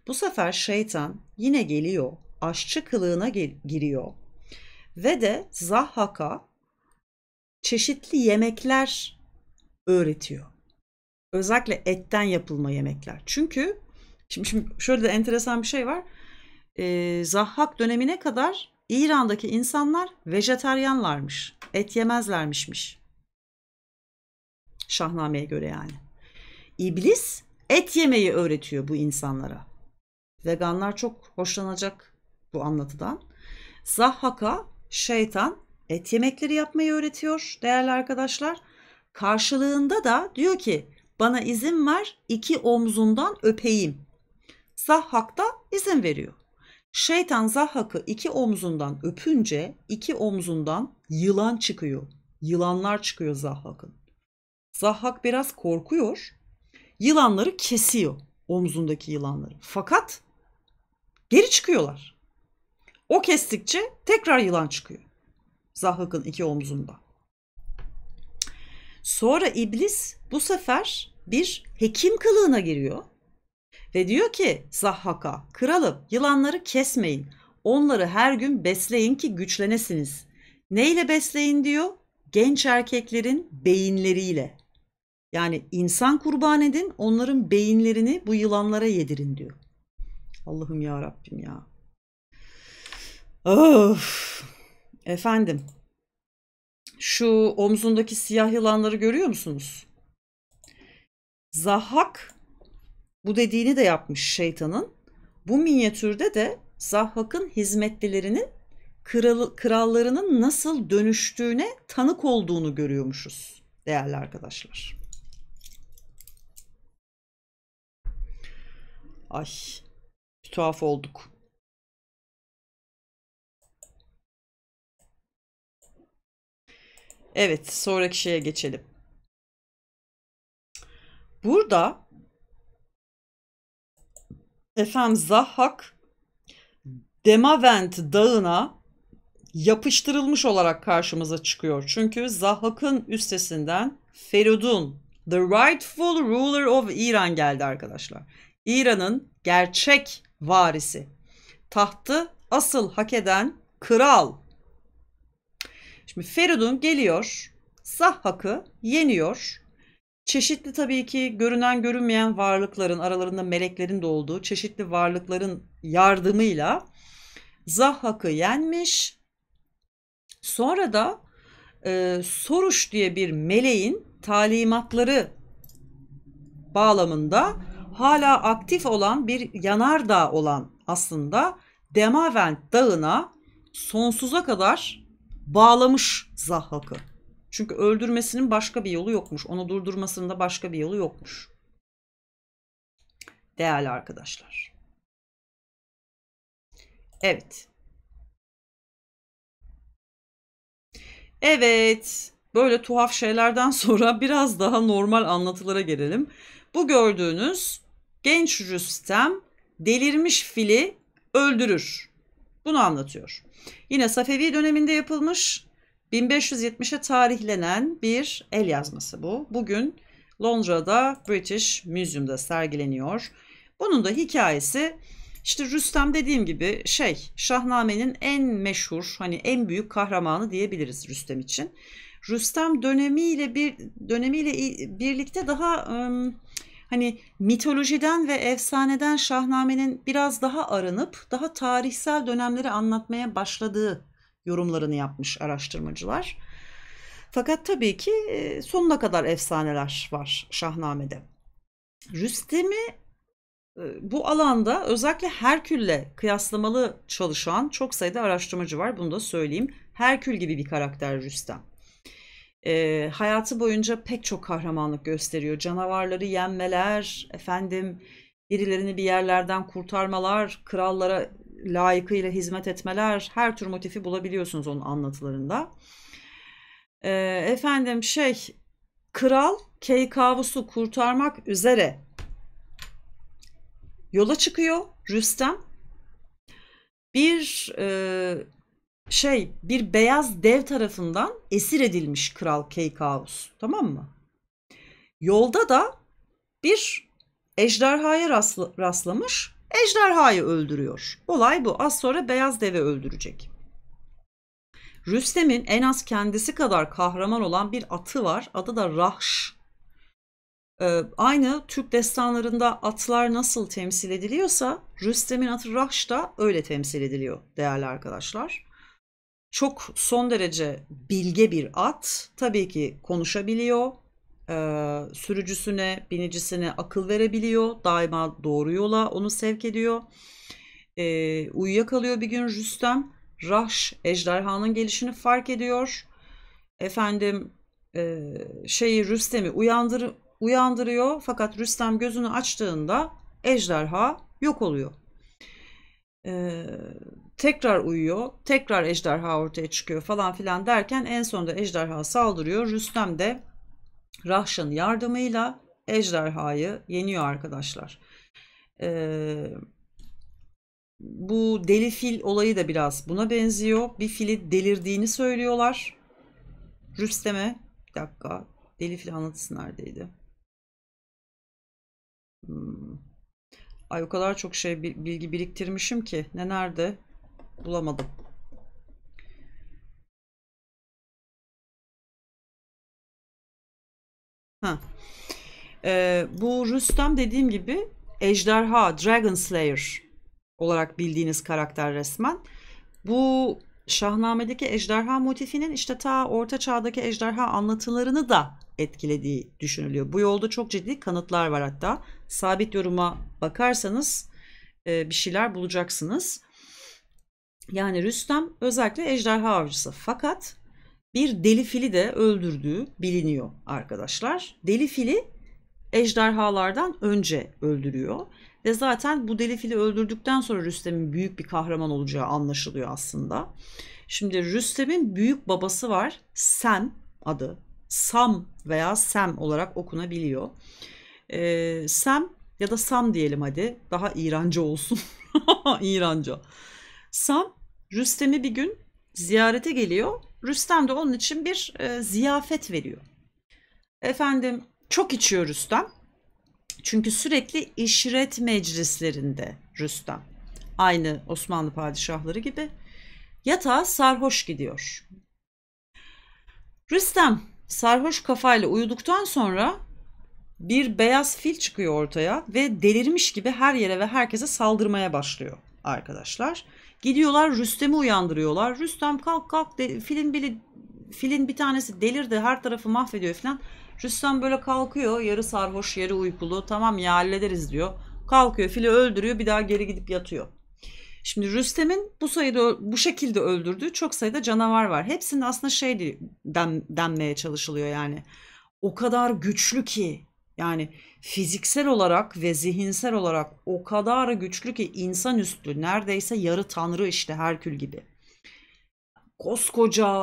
Bu sefer şeytan yine geliyor, aşçı kılığına gel- giriyor ve de Zahhak'a çeşitli yemekler öğretiyor. Özellikle etten yapılma yemekler. Çünkü şimdi, şimdi şöyle de enteresan bir şey var. Ee, Zahhak dönemine kadar İran'daki insanlar vejeteryanlarmış. Et yemezlermişmiş. Şahnameye göre yani. İblis et yemeyi öğretiyor bu insanlara. Veganlar çok hoşlanacak bu anlatıdan. Zahhaka şeytan et yemekleri yapmayı öğretiyor değerli arkadaşlar. Karşılığında da diyor ki bana izin ver iki omzundan öpeyim. Zahhak da izin veriyor. Şeytan Zahhak'ı iki omzundan öpünce iki omzundan yılan çıkıyor. Yılanlar çıkıyor Zahhak'ın. Zahhak biraz korkuyor. Yılanları kesiyor omzundaki yılanları. Fakat geri çıkıyorlar. O kestikçe tekrar yılan çıkıyor. Zahlık'ın iki omzunda. Sonra iblis bu sefer bir hekim kılığına giriyor ve diyor ki Zahhak'a kralım yılanları kesmeyin onları her gün besleyin ki güçlenesiniz. Neyle besleyin diyor? Genç erkeklerin beyinleriyle. Yani insan kurban edin onların beyinlerini bu yılanlara yedirin diyor. Allah'ım ya Rabbim ya. Of. Efendim. Şu omzundaki siyah yılanları görüyor musunuz? Zahak bu dediğini de yapmış şeytanın. Bu minyatürde de Zahak'ın hizmetlilerinin kral, krallarının nasıl dönüştüğüne tanık olduğunu görüyormuşuz değerli arkadaşlar. Ay tuhaf olduk. Evet, sonraki şeye geçelim. Burada efendim Zahak Demavent Dağı'na yapıştırılmış olarak karşımıza çıkıyor. Çünkü Zahak'ın üstesinden Ferudun, the rightful ruler of İran geldi arkadaşlar. İran'ın gerçek varisi. Tahtı asıl hak eden kral Şimdi Feridun geliyor. Sahhak'ı yeniyor. Çeşitli tabii ki görünen görünmeyen varlıkların aralarında meleklerin de olduğu çeşitli varlıkların yardımıyla Zahhak'ı yenmiş. Sonra da e, Soruş diye bir meleğin talimatları bağlamında hala aktif olan bir yanardağ olan aslında Demavent Dağı'na sonsuza kadar bağlamış Zahhak'ı. Çünkü öldürmesinin başka bir yolu yokmuş. Onu durdurmasının da başka bir yolu yokmuş. Değerli arkadaşlar. Evet. Evet. Böyle tuhaf şeylerden [laughs] sonra biraz daha normal anlatılara gelelim. Bu gördüğünüz genç Rüstem delirmiş fili öldürür. Bunu anlatıyor. Yine Safevi döneminde yapılmış 1570'e tarihlenen bir el yazması bu. Bugün Londra'da British Museum'da sergileniyor. Bunun da hikayesi işte Rüstem dediğim gibi şey Şahname'nin en meşhur hani en büyük kahramanı diyebiliriz Rüstem için. Rüstem dönemiyle bir dönemiyle birlikte daha ım, hani mitolojiden ve efsaneden Şahname'nin biraz daha aranıp daha tarihsel dönemleri anlatmaya başladığı yorumlarını yapmış araştırmacılar. Fakat tabii ki e, sonuna kadar efsaneler var Şahname'de. Rüstem'i e, bu alanda özellikle Herkül'le kıyaslamalı çalışan çok sayıda araştırmacı var. Bunu da söyleyeyim. Herkül gibi bir karakter Rüstem e, hayatı boyunca pek çok kahramanlık gösteriyor. Canavarları yenmeler, efendim birilerini bir yerlerden kurtarmalar, krallara layıkıyla hizmet etmeler, her tür motifi bulabiliyorsunuz onun anlatılarında. E, efendim şey, kral Keykavus'u kurtarmak üzere yola çıkıyor Rüstem. Bir e, şey bir beyaz dev tarafından esir edilmiş Kral Keikaos tamam mı? Yolda da bir ejderhaya rastla, rastlamış ejderhayı öldürüyor. Olay bu az sonra beyaz deve öldürecek. Rüstem'in en az kendisi kadar kahraman olan bir atı var adı da Rahş. Ee, aynı Türk destanlarında atlar nasıl temsil ediliyorsa Rüstem'in atı Rahş da öyle temsil ediliyor değerli arkadaşlar. Çok son derece bilge bir at. Tabii ki konuşabiliyor. Ee, sürücüsüne, binicisine akıl verebiliyor. Daima doğru yola onu sevk ediyor. Ee, uyuyakalıyor bir gün Rüstem. Rahş ejderhanın gelişini fark ediyor. Efendim e, şeyi Rüstem'i uyandır, uyandırıyor. Fakat Rüstem gözünü açtığında ejderha yok oluyor. Ee, tekrar uyuyor. Tekrar ejderha ortaya çıkıyor falan filan derken en sonunda ejderha saldırıyor. Rüstem de Rahşan'ın yardımıyla ejderhayı yeniyor arkadaşlar. Ee, bu deli fil olayı da biraz buna benziyor. Bir fili delirdiğini söylüyorlar. Rüstem'e bir dakika deli fil anlatısı neredeydi? Hmm. Ay o kadar çok şey bilgi biriktirmişim ki ne nerede bulamadım. Ha. Ee, bu Rüstem dediğim gibi ejderha, Dragon Slayer olarak bildiğiniz karakter resmen. Bu Şahname'deki ejderha motifinin işte ta orta çağdaki ejderha anlatılarını da etkilediği düşünülüyor. Bu yolda çok ciddi kanıtlar var hatta. Sabit yoruma bakarsanız e, bir şeyler bulacaksınız. Yani Rüstem özellikle ejderha avcısı fakat bir deli fili de öldürdüğü biliniyor arkadaşlar. Deli fili ejderhalardan önce öldürüyor ve zaten bu deli fili öldürdükten sonra Rüstem'in büyük bir kahraman olacağı anlaşılıyor aslında. Şimdi Rüstem'in büyük babası var Sam adı Sam veya Sem olarak okunabiliyor. Ee, Sem ya da Sam diyelim hadi daha İranca olsun [laughs] İranca. Sam Rüstem'i bir gün ziyarete geliyor. Rüstem de onun için bir e, ziyafet veriyor. Efendim çok içiyor Rüstem. Çünkü sürekli işret meclislerinde Rüstem. Aynı Osmanlı padişahları gibi. Yatağa sarhoş gidiyor. Rüstem sarhoş kafayla uyuduktan sonra bir beyaz fil çıkıyor ortaya ve delirmiş gibi her yere ve herkese saldırmaya başlıyor arkadaşlar. Gidiyorlar Rüstem'i uyandırıyorlar. Rüstem kalk kalk de, filin biri filin bir tanesi delirdi her tarafı mahvediyor falan. Rüstem böyle kalkıyor yarı sarhoş yarı uykulu tamam ya hallederiz diyor. Kalkıyor fili öldürüyor bir daha geri gidip yatıyor. Şimdi Rüstem'in bu sayıda bu şekilde öldürdüğü çok sayıda canavar var. Hepsinin aslında şey den, denmeye çalışılıyor yani. O kadar güçlü ki yani fiziksel olarak ve zihinsel olarak o kadar güçlü ki insanüstü, neredeyse yarı tanrı işte Herkül gibi. Koskoca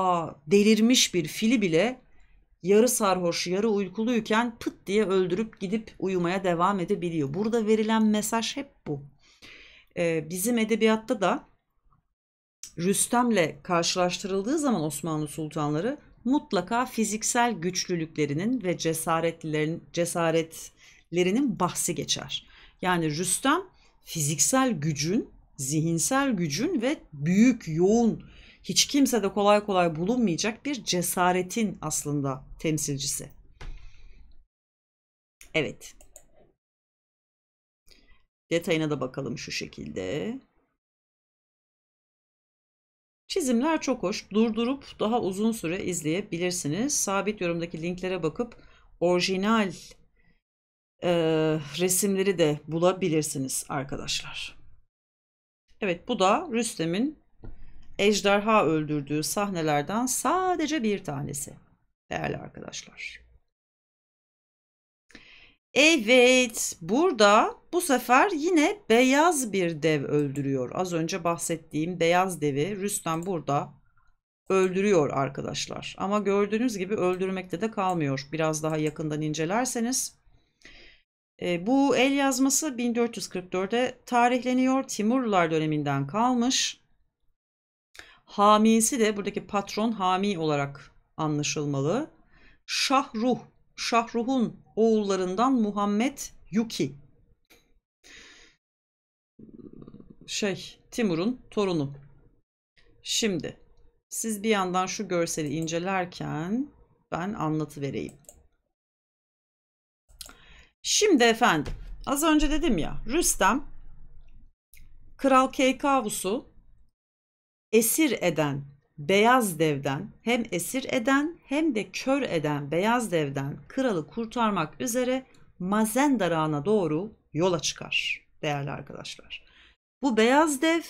delirmiş bir fili bile yarı sarhoş yarı uykuluyken pıt diye öldürüp gidip uyumaya devam edebiliyor. Burada verilen mesaj hep bu. Ee, bizim edebiyatta da Rüstem'le karşılaştırıldığı zaman Osmanlı sultanları mutlaka fiziksel güçlülüklerinin ve cesaretlilerin cesaretlerinin bahsi geçer. Yani Rüstem fiziksel gücün, zihinsel gücün ve büyük, yoğun, hiç kimsede kolay kolay bulunmayacak bir cesaretin aslında temsilcisi. Evet. Detayına da bakalım şu şekilde. Çizimler çok hoş. Durdurup daha uzun süre izleyebilirsiniz. Sabit yorumdaki linklere bakıp orijinal e, resimleri de bulabilirsiniz arkadaşlar. Evet bu da Rüstem'in ejderha öldürdüğü sahnelerden sadece bir tanesi değerli arkadaşlar. Evet, burada bu sefer yine beyaz bir dev öldürüyor. Az önce bahsettiğim beyaz devi Rüstem burada öldürüyor arkadaşlar. Ama gördüğünüz gibi öldürmekte de kalmıyor. Biraz daha yakından incelerseniz. E, bu el yazması 1444'e tarihleniyor. Timurlular döneminden kalmış. Hamisi de buradaki patron hami olarak anlaşılmalı. Şahruh Şahruh'un oğullarından Muhammed Yuki. Şey, Timur'un torunu. Şimdi siz bir yandan şu görseli incelerken ben anlatı vereyim. Şimdi efendim, az önce dedim ya, Rüstem Kral Keykavus'u esir eden beyaz devden hem esir eden hem de kör eden beyaz devden kralı kurtarmak üzere Mazendaran'a doğru yola çıkar değerli arkadaşlar. Bu beyaz dev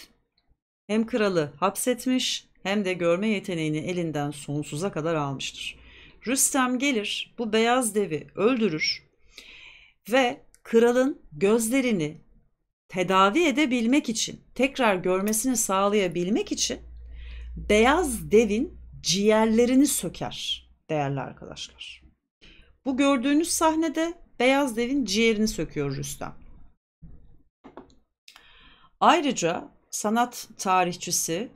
hem kralı hapsetmiş hem de görme yeteneğini elinden sonsuza kadar almıştır. Rüstem gelir bu beyaz devi öldürür ve kralın gözlerini tedavi edebilmek için tekrar görmesini sağlayabilmek için Beyaz devin ciğerlerini söker değerli arkadaşlar. Bu gördüğünüz sahnede beyaz devin ciğerini söküyor Rüstem. Ayrıca sanat tarihçisi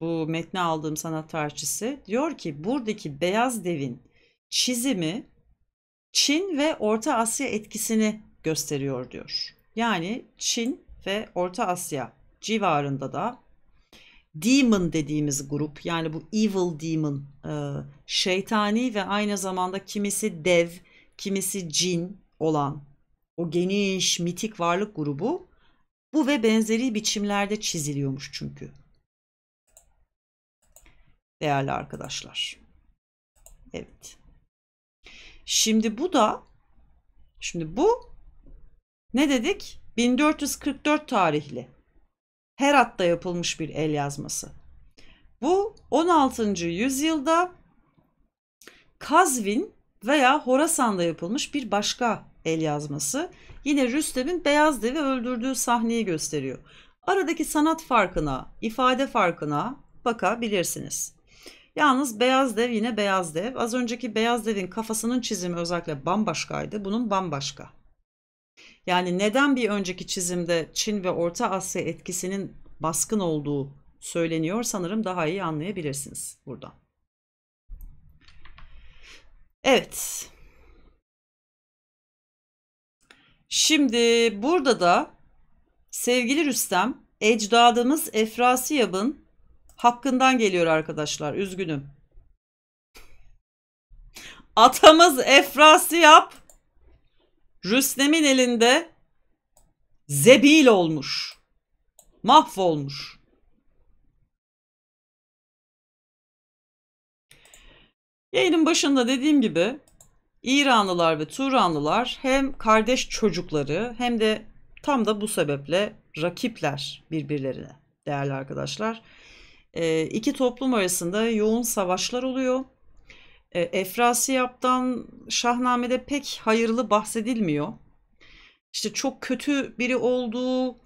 bu metni aldığım sanat tarihçisi diyor ki buradaki beyaz devin çizimi Çin ve Orta Asya etkisini gösteriyor diyor. Yani Çin ve Orta Asya civarında da demon dediğimiz grup yani bu evil demon e, şeytani ve aynı zamanda kimisi dev, kimisi cin olan o geniş mitik varlık grubu bu ve benzeri biçimlerde çiziliyormuş çünkü. Değerli arkadaşlar. Evet. Şimdi bu da şimdi bu ne dedik? 1444 tarihli Herat'ta yapılmış bir el yazması. Bu 16. yüzyılda Kazvin veya Horasan'da yapılmış bir başka el yazması. Yine Rüstem'in beyaz devi öldürdüğü sahneyi gösteriyor. Aradaki sanat farkına, ifade farkına bakabilirsiniz. Yalnız beyaz dev yine beyaz dev. Az önceki beyaz devin kafasının çizimi özellikle bambaşkaydı. Bunun bambaşka. Yani neden bir önceki çizimde Çin ve Orta Asya etkisinin baskın olduğu söyleniyor sanırım daha iyi anlayabilirsiniz buradan. Evet. Şimdi burada da sevgili Rüstem ecdadımız Efrasiyab'ın hakkından geliyor arkadaşlar üzgünüm. Atamız Efrasiyab Rüstem'in elinde zebil olmuş. Mahvolmuş. Yayının başında dediğim gibi İranlılar ve Turanlılar hem kardeş çocukları hem de tam da bu sebeple rakipler birbirlerine değerli arkadaşlar. E, iki toplum arasında yoğun savaşlar oluyor. E, Efrasiyap'tan Şahname'de pek hayırlı bahsedilmiyor. İşte çok kötü biri olduğu,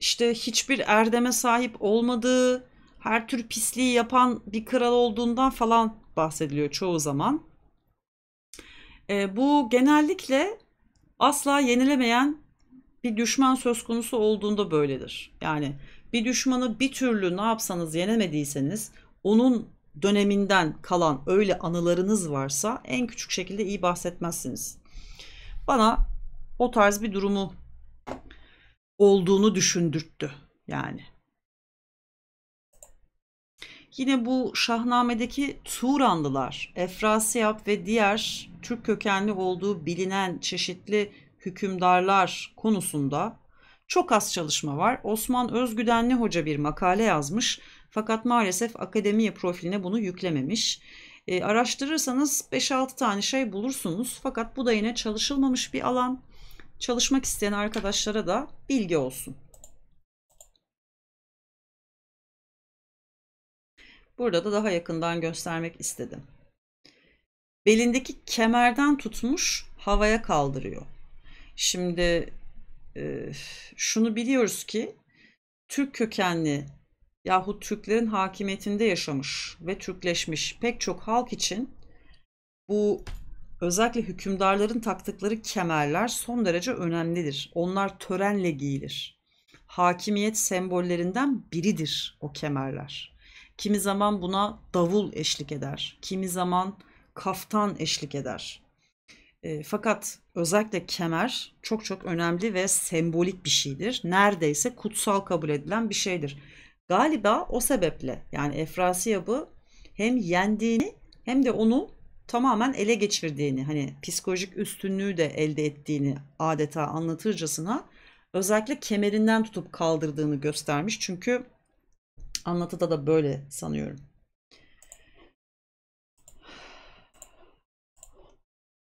işte hiçbir erdeme sahip olmadığı, her tür pisliği yapan bir kral olduğundan falan bahsediliyor çoğu zaman. E, bu genellikle asla yenilemeyen bir düşman söz konusu olduğunda böyledir. Yani bir düşmanı bir türlü ne yapsanız yenemediyseniz onun döneminden kalan öyle anılarınız varsa en küçük şekilde iyi bahsetmezsiniz. Bana o tarz bir durumu olduğunu düşündürttü yani. Yine bu Şahname'deki Turanlılar, Efrasiyap ve diğer Türk kökenli olduğu bilinen çeşitli hükümdarlar konusunda çok az çalışma var. Osman Özgüdenli Hoca bir makale yazmış fakat maalesef akademiye profiline bunu yüklememiş. E, araştırırsanız 5-6 tane şey bulursunuz. Fakat bu da yine çalışılmamış bir alan. Çalışmak isteyen arkadaşlara da bilgi olsun. Burada da daha yakından göstermek istedim. Belindeki kemerden tutmuş havaya kaldırıyor. Şimdi e, şunu biliyoruz ki Türk kökenli yahut Türklerin hakimiyetinde yaşamış ve Türkleşmiş pek çok halk için bu özellikle hükümdarların taktıkları kemerler son derece önemlidir. Onlar törenle giyilir. Hakimiyet sembollerinden biridir o kemerler. Kimi zaman buna davul eşlik eder, kimi zaman kaftan eşlik eder. E, fakat özellikle kemer çok çok önemli ve sembolik bir şeydir. Neredeyse kutsal kabul edilen bir şeydir Galiba o sebeple yani Efrasiyab'ı hem yendiğini hem de onu tamamen ele geçirdiğini hani psikolojik üstünlüğü de elde ettiğini adeta anlatırcasına özellikle kemerinden tutup kaldırdığını göstermiş. Çünkü anlatıda da böyle sanıyorum.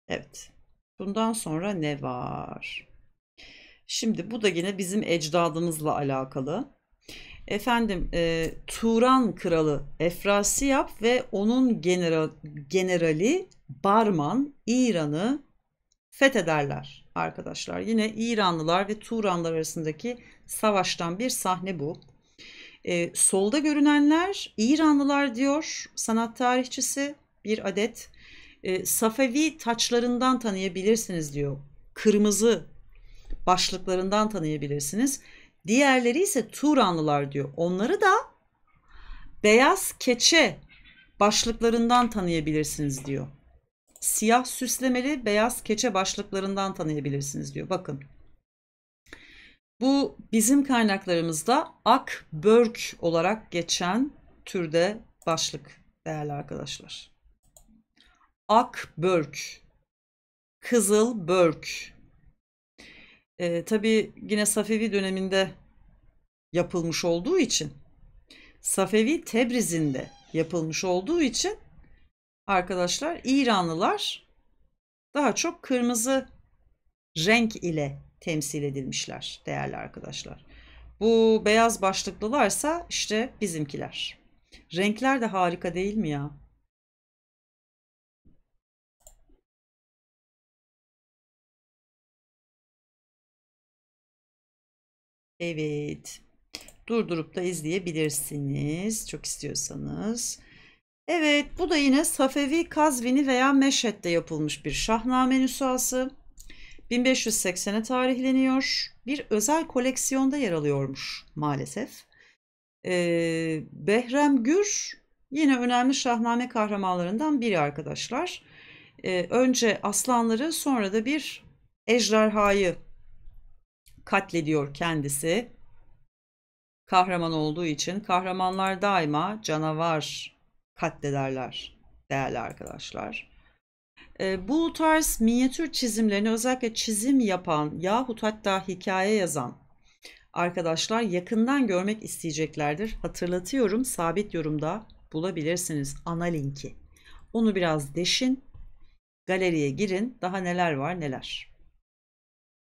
Evet. Bundan sonra ne var? Şimdi bu da yine bizim ecdadımızla alakalı efendim e, Turan kralı Efrasiyap ve onun general, generali Barman İran'ı fethederler arkadaşlar. Yine İranlılar ve Turanlar arasındaki savaştan bir sahne bu. E, solda görünenler İranlılar diyor sanat tarihçisi bir adet. E, Safevi taçlarından tanıyabilirsiniz diyor. Kırmızı başlıklarından tanıyabilirsiniz. Diğerleri ise Turanlılar diyor. Onları da beyaz keçe başlıklarından tanıyabilirsiniz diyor. Siyah süslemeli beyaz keçe başlıklarından tanıyabilirsiniz diyor. Bakın. Bu bizim kaynaklarımızda ak akbörk olarak geçen türde başlık değerli arkadaşlar. Ak kızıl kızılbörk, e, tabii yine Safevi döneminde yapılmış olduğu için Safevi Tebriz'inde yapılmış olduğu için arkadaşlar İranlılar daha çok kırmızı renk ile temsil edilmişler değerli arkadaşlar. Bu beyaz başlıklılarsa işte bizimkiler. Renkler de harika değil mi ya? Evet. Durdurup da izleyebilirsiniz. Çok istiyorsanız. Evet bu da yine Safevi, Kazvini veya Meşhed'de yapılmış bir şahname nüshası. 1580'e tarihleniyor. Bir özel koleksiyonda yer alıyormuş maalesef. Ee, Behrem Gür yine önemli şahname kahramanlarından biri arkadaşlar. Ee, önce aslanları sonra da bir ejderhayı katlediyor kendisi. Kahraman olduğu için kahramanlar daima canavar katlederler değerli arkadaşlar. Ee, bu tarz minyatür çizimlerini özellikle çizim yapan yahut hatta hikaye yazan arkadaşlar yakından görmek isteyeceklerdir. Hatırlatıyorum sabit yorumda bulabilirsiniz ana linki. Onu biraz deşin, galeriye girin daha neler var neler.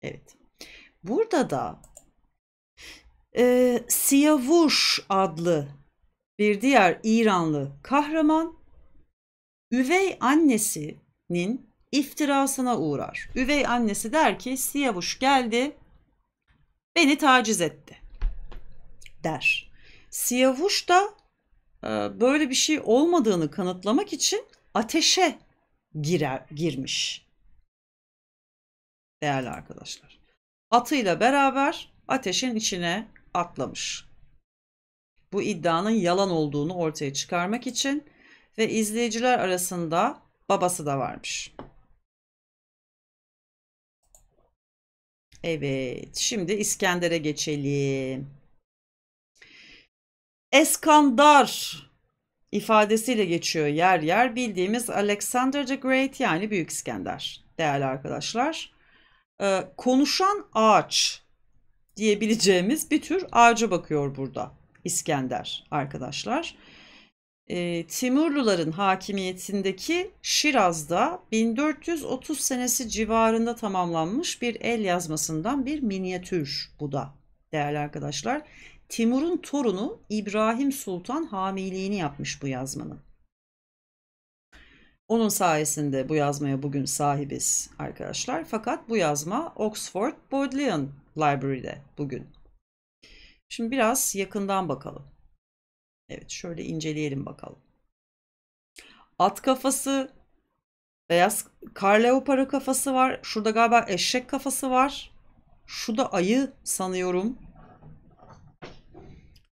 Evet. Burada da e, Siyavuş adlı bir diğer İranlı kahraman üvey annesinin iftirasına uğrar. Üvey annesi der ki Siyavuş geldi beni taciz etti der. Siyavuş da e, böyle bir şey olmadığını kanıtlamak için ateşe girer, girmiş. Değerli arkadaşlar atıyla beraber ateşin içine atlamış. Bu iddianın yalan olduğunu ortaya çıkarmak için ve izleyiciler arasında babası da varmış. Evet, şimdi İskender'e geçelim. Eskandar ifadesiyle geçiyor yer yer bildiğimiz Alexander the Great yani Büyük İskender değerli arkadaşlar e, konuşan ağaç diyebileceğimiz bir tür ağaca bakıyor burada İskender arkadaşlar. E, Timurluların hakimiyetindeki Şiraz'da 1430 senesi civarında tamamlanmış bir el yazmasından bir minyatür bu da değerli arkadaşlar. Timur'un torunu İbrahim Sultan hamiliğini yapmış bu yazmanın. Onun sayesinde bu yazmaya bugün sahibiz arkadaşlar. Fakat bu yazma Oxford Bodleian Library'de bugün. Şimdi biraz yakından bakalım. Evet şöyle inceleyelim bakalım. At kafası, beyaz kar leoparı kafası var. Şurada galiba eşek kafası var. Şu da ayı sanıyorum.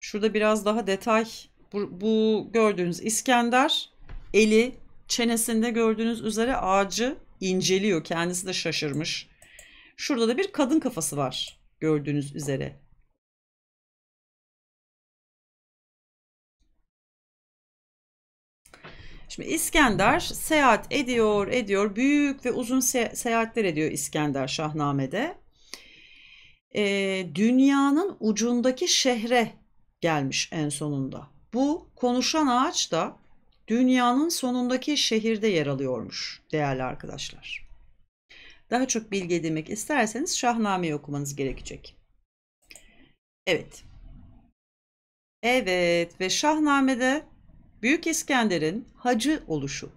Şurada biraz daha detay. Bu, bu gördüğünüz İskender eli çenesinde gördüğünüz üzere ağacı inceliyor. Kendisi de şaşırmış. Şurada da bir kadın kafası var gördüğünüz üzere. Şimdi İskender seyahat ediyor, ediyor. Büyük ve uzun se seyahatler ediyor İskender Şahname'de. Ee, dünyanın ucundaki şehre gelmiş en sonunda. Bu konuşan ağaç da dünyanın sonundaki şehirde yer alıyormuş değerli arkadaşlar. Daha çok bilgi edinmek isterseniz Şahname'yi okumanız gerekecek. Evet. Evet ve Şahname'de Büyük İskender'in hacı oluşu.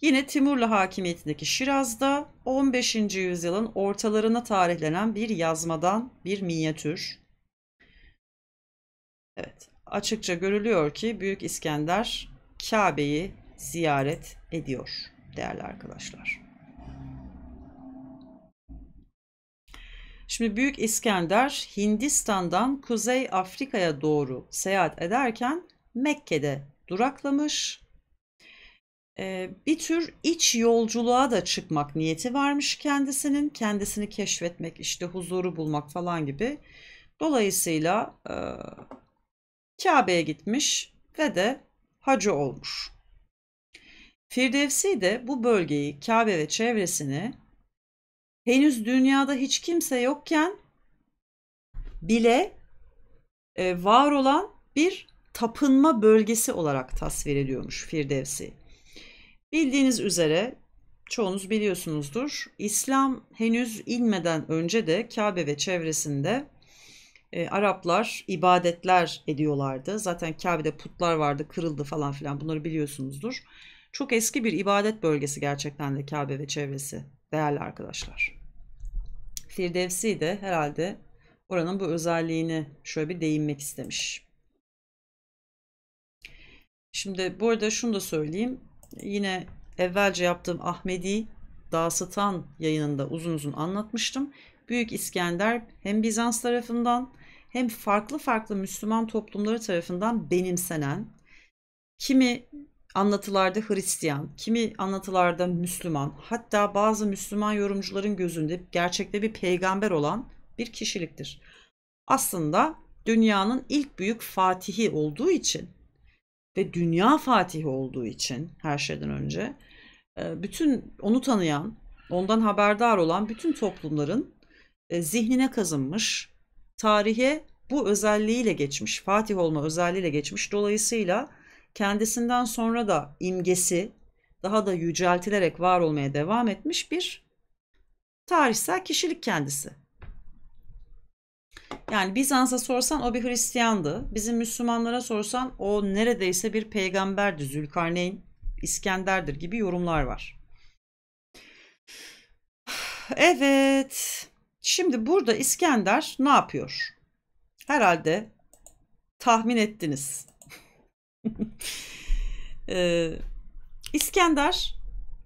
Yine Timurlu hakimiyetindeki Şiraz'da 15. yüzyılın ortalarına tarihlenen bir yazmadan bir minyatür. Evet açıkça görülüyor ki Büyük İskender Kabe'yi ziyaret ediyor değerli arkadaşlar. Şimdi Büyük İskender Hindistan'dan Kuzey Afrika'ya doğru seyahat ederken Mekke'de duraklamış. Ee, bir tür iç yolculuğa da çıkmak niyeti varmış kendisinin. Kendisini keşfetmek, işte huzuru bulmak falan gibi. Dolayısıyla e, Kabe'ye gitmiş ve de hacı olmuş. Firdevsi de bu bölgeyi, Kabe ve çevresini henüz dünyada hiç kimse yokken bile e, var olan bir tapınma bölgesi olarak tasvir ediyormuş Firdevsi. Bildiğiniz üzere çoğunuz biliyorsunuzdur. İslam henüz inmeden önce de Kabe ve çevresinde e, Araplar ibadetler ediyorlardı. Zaten Kabe'de putlar vardı, kırıldı falan filan bunları biliyorsunuzdur. Çok eski bir ibadet bölgesi gerçekten de Kabe ve çevresi değerli arkadaşlar. Firdevsi de herhalde oranın bu özelliğini şöyle bir değinmek istemiş. Şimdi bu arada şunu da söyleyeyim. Yine evvelce yaptığım Ahmedi Dağsıtan yayınında uzun uzun anlatmıştım. Büyük İskender hem Bizans tarafından hem farklı farklı Müslüman toplumları tarafından benimsenen, kimi anlatılarda Hristiyan, kimi anlatılarda Müslüman, hatta bazı Müslüman yorumcuların gözünde gerçekte bir peygamber olan bir kişiliktir. Aslında dünyanın ilk büyük fatihi olduğu için ve dünya fatihi olduğu için her şeyden önce e, bütün onu tanıyan, ondan haberdar olan bütün toplumların e, zihnine kazınmış tarihe bu özelliğiyle geçmiş. Fatih olma özelliğiyle geçmiş. Dolayısıyla kendisinden sonra da imgesi daha da yüceltilerek var olmaya devam etmiş bir tarihsel kişilik kendisi. Yani Bizans'a sorsan o bir Hristiyandı. Bizim Müslümanlara sorsan o neredeyse bir peygamberdi. Zülkarneyn, İskender'dir gibi yorumlar var. [sighs] Evet. Şimdi burada İskender ne yapıyor? Herhalde tahmin ettiniz. [laughs] ee, İskender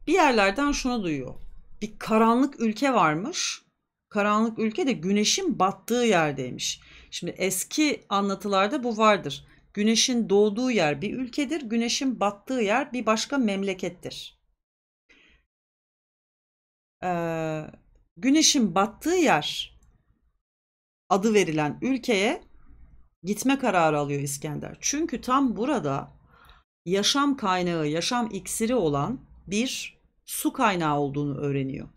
bir yerlerden şunu duyuyor. Bir karanlık ülke varmış. Karanlık ülke de güneşin battığı yerdeymiş. Şimdi eski anlatılarda bu vardır. Güneşin doğduğu yer bir ülkedir, güneşin battığı yer bir başka memlekettir. Ee, güneşin battığı yer adı verilen ülkeye gitme kararı alıyor İskender. Çünkü tam burada yaşam kaynağı, yaşam iksiri olan bir su kaynağı olduğunu öğreniyor.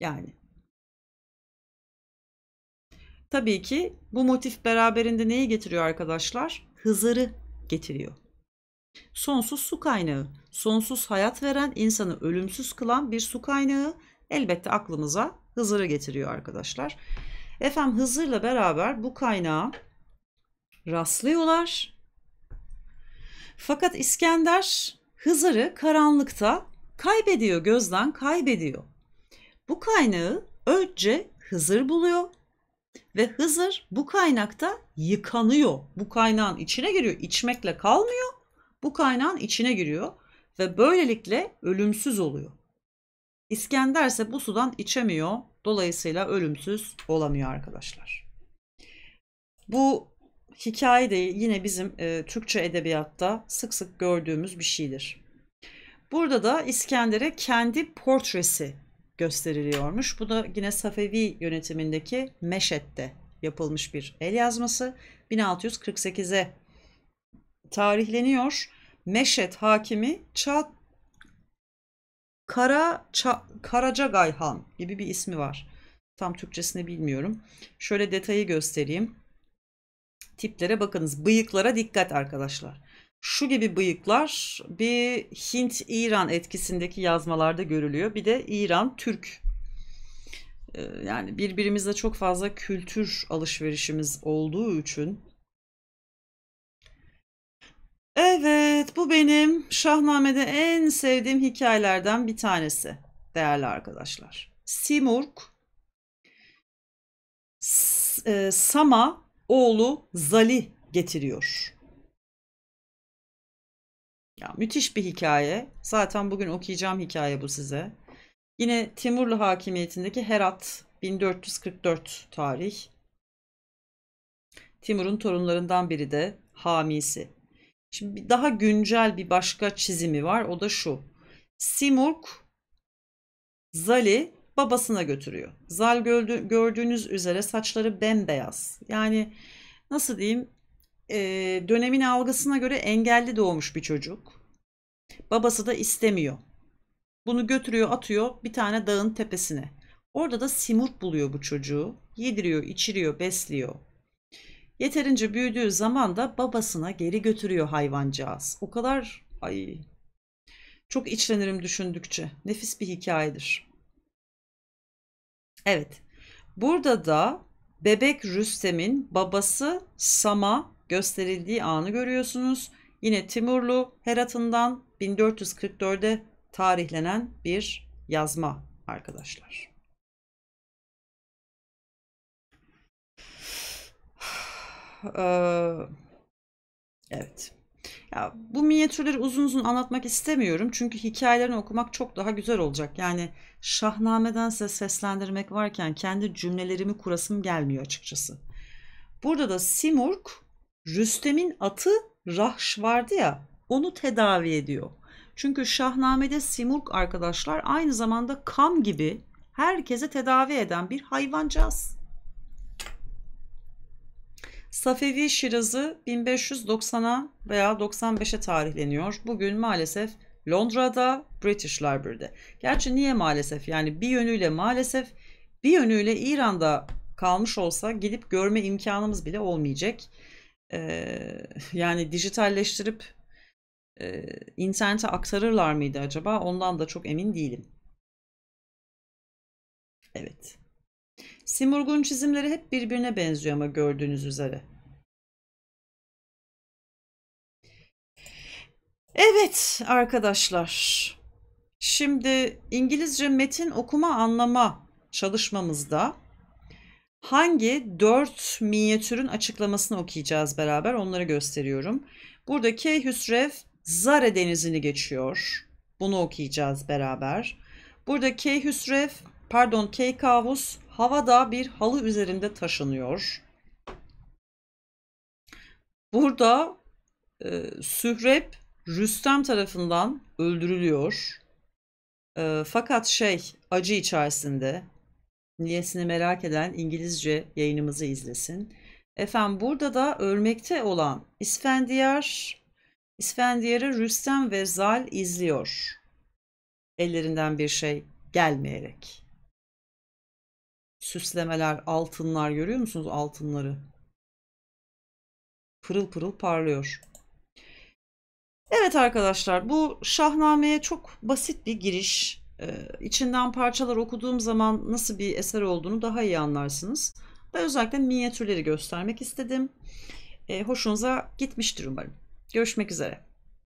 Yani Tabii ki bu motif beraberinde neyi getiriyor arkadaşlar? Hızırı getiriyor. Sonsuz su kaynağı, sonsuz hayat veren, insanı ölümsüz kılan bir su kaynağı Elbette aklımıza Hızır'ı getiriyor arkadaşlar. Efendim Hızır'la beraber bu kaynağa rastlıyorlar. Fakat İskender Hızır'ı karanlıkta kaybediyor, gözden kaybediyor. Bu kaynağı önce Hızır buluyor ve Hızır bu kaynakta yıkanıyor. Bu kaynağın içine giriyor. içmekle kalmıyor. Bu kaynağın içine giriyor ve böylelikle ölümsüz oluyor. İskender ise bu sudan içemiyor. Dolayısıyla ölümsüz olamıyor arkadaşlar. Bu hikaye de yine bizim e, Türkçe edebiyatta sık sık gördüğümüz bir şeydir. Burada da İskender'e kendi portresi gösteriliyormuş. Bu da yine Safevi yönetimindeki Meşet'te yapılmış bir el yazması. 1648'e tarihleniyor. Meşet hakimi Çağ Kara Ça Karacagay Han gibi bir ismi var. Tam Türkçesini bilmiyorum. Şöyle detayı göstereyim. Tiplere bakınız. Bıyıklara dikkat arkadaşlar. Şu gibi bıyıklar bir Hint-İran etkisindeki yazmalarda görülüyor. Bir de İran-Türk ee, yani birbirimizle çok fazla kültür alışverişimiz olduğu için Evet, bu benim Şahname'de en sevdiğim hikayelerden bir tanesi değerli arkadaşlar. Simurg e, Sama oğlu Zali getiriyor. Ya müthiş bir hikaye. Zaten bugün okuyacağım hikaye bu size. Yine Timurlu hakimiyetindeki Herat 1444 tarih. Timur'un torunlarından biri de Hamisi Şimdi daha güncel bir başka çizimi var. O da şu. Simurg Zali babasına götürüyor. Zal gördüğünüz üzere saçları bembeyaz. Yani nasıl diyeyim e, dönemin algısına göre engelli doğmuş bir çocuk. Babası da istemiyor. Bunu götürüyor atıyor bir tane dağın tepesine. Orada da simurg buluyor bu çocuğu. Yediriyor, içiriyor, besliyor. Yeterince büyüdüğü zaman da babasına geri götürüyor hayvancağız. O kadar ay çok içlenirim düşündükçe. Nefis bir hikayedir. Evet. Burada da bebek Rüstem'in babası Sam'a gösterildiği anı görüyorsunuz. Yine Timurlu Heratı'ndan 1444'e tarihlenen bir yazma arkadaşlar. evet. Ya, bu minyatürleri uzun uzun anlatmak istemiyorum çünkü hikayelerini okumak çok daha güzel olacak. Yani şahnamedense seslendirmek varken kendi cümlelerimi kurasım gelmiyor açıkçası. Burada da Simurg Rüstem'in atı Rahş vardı ya onu tedavi ediyor. Çünkü Şahname'de Simurg arkadaşlar aynı zamanda kam gibi herkese tedavi eden bir hayvancağız. Safevi Şiraz'ı 1590'a veya 95'e tarihleniyor. Bugün maalesef Londra'da British Library'de. Gerçi niye maalesef? Yani bir yönüyle maalesef bir yönüyle İran'da kalmış olsa gidip görme imkanımız bile olmayacak. Ee, yani dijitalleştirip e, internete aktarırlar mıydı acaba? Ondan da çok emin değilim. Evet. Simurg'un çizimleri hep birbirine benziyor ama gördüğünüz üzere. Evet arkadaşlar. Şimdi İngilizce metin okuma anlama çalışmamızda hangi dört minyatürün açıklamasını okuyacağız beraber onları gösteriyorum. Burada Keyhüsrev Zare denizini geçiyor. Bunu okuyacağız beraber. Burada Keyhüsrev pardon Keykavus havada bir halı üzerinde taşınıyor. Burada e, Sührep Rüstem tarafından öldürülüyor. E, fakat şey acı içerisinde niyesini merak eden İngilizce yayınımızı izlesin. Efendim burada da ölmekte olan İsfendiyar, İsfendiyar'ı Rüstem ve Zal izliyor. Ellerinden bir şey gelmeyerek süslemeler, altınlar görüyor musunuz altınları? Pırıl pırıl parlıyor. Evet arkadaşlar bu Şahname'ye çok basit bir giriş. Ee, içinden parçalar okuduğum zaman nasıl bir eser olduğunu daha iyi anlarsınız. Ben özellikle minyatürleri göstermek istedim. Ee, hoşunuza gitmiştir umarım. Görüşmek üzere.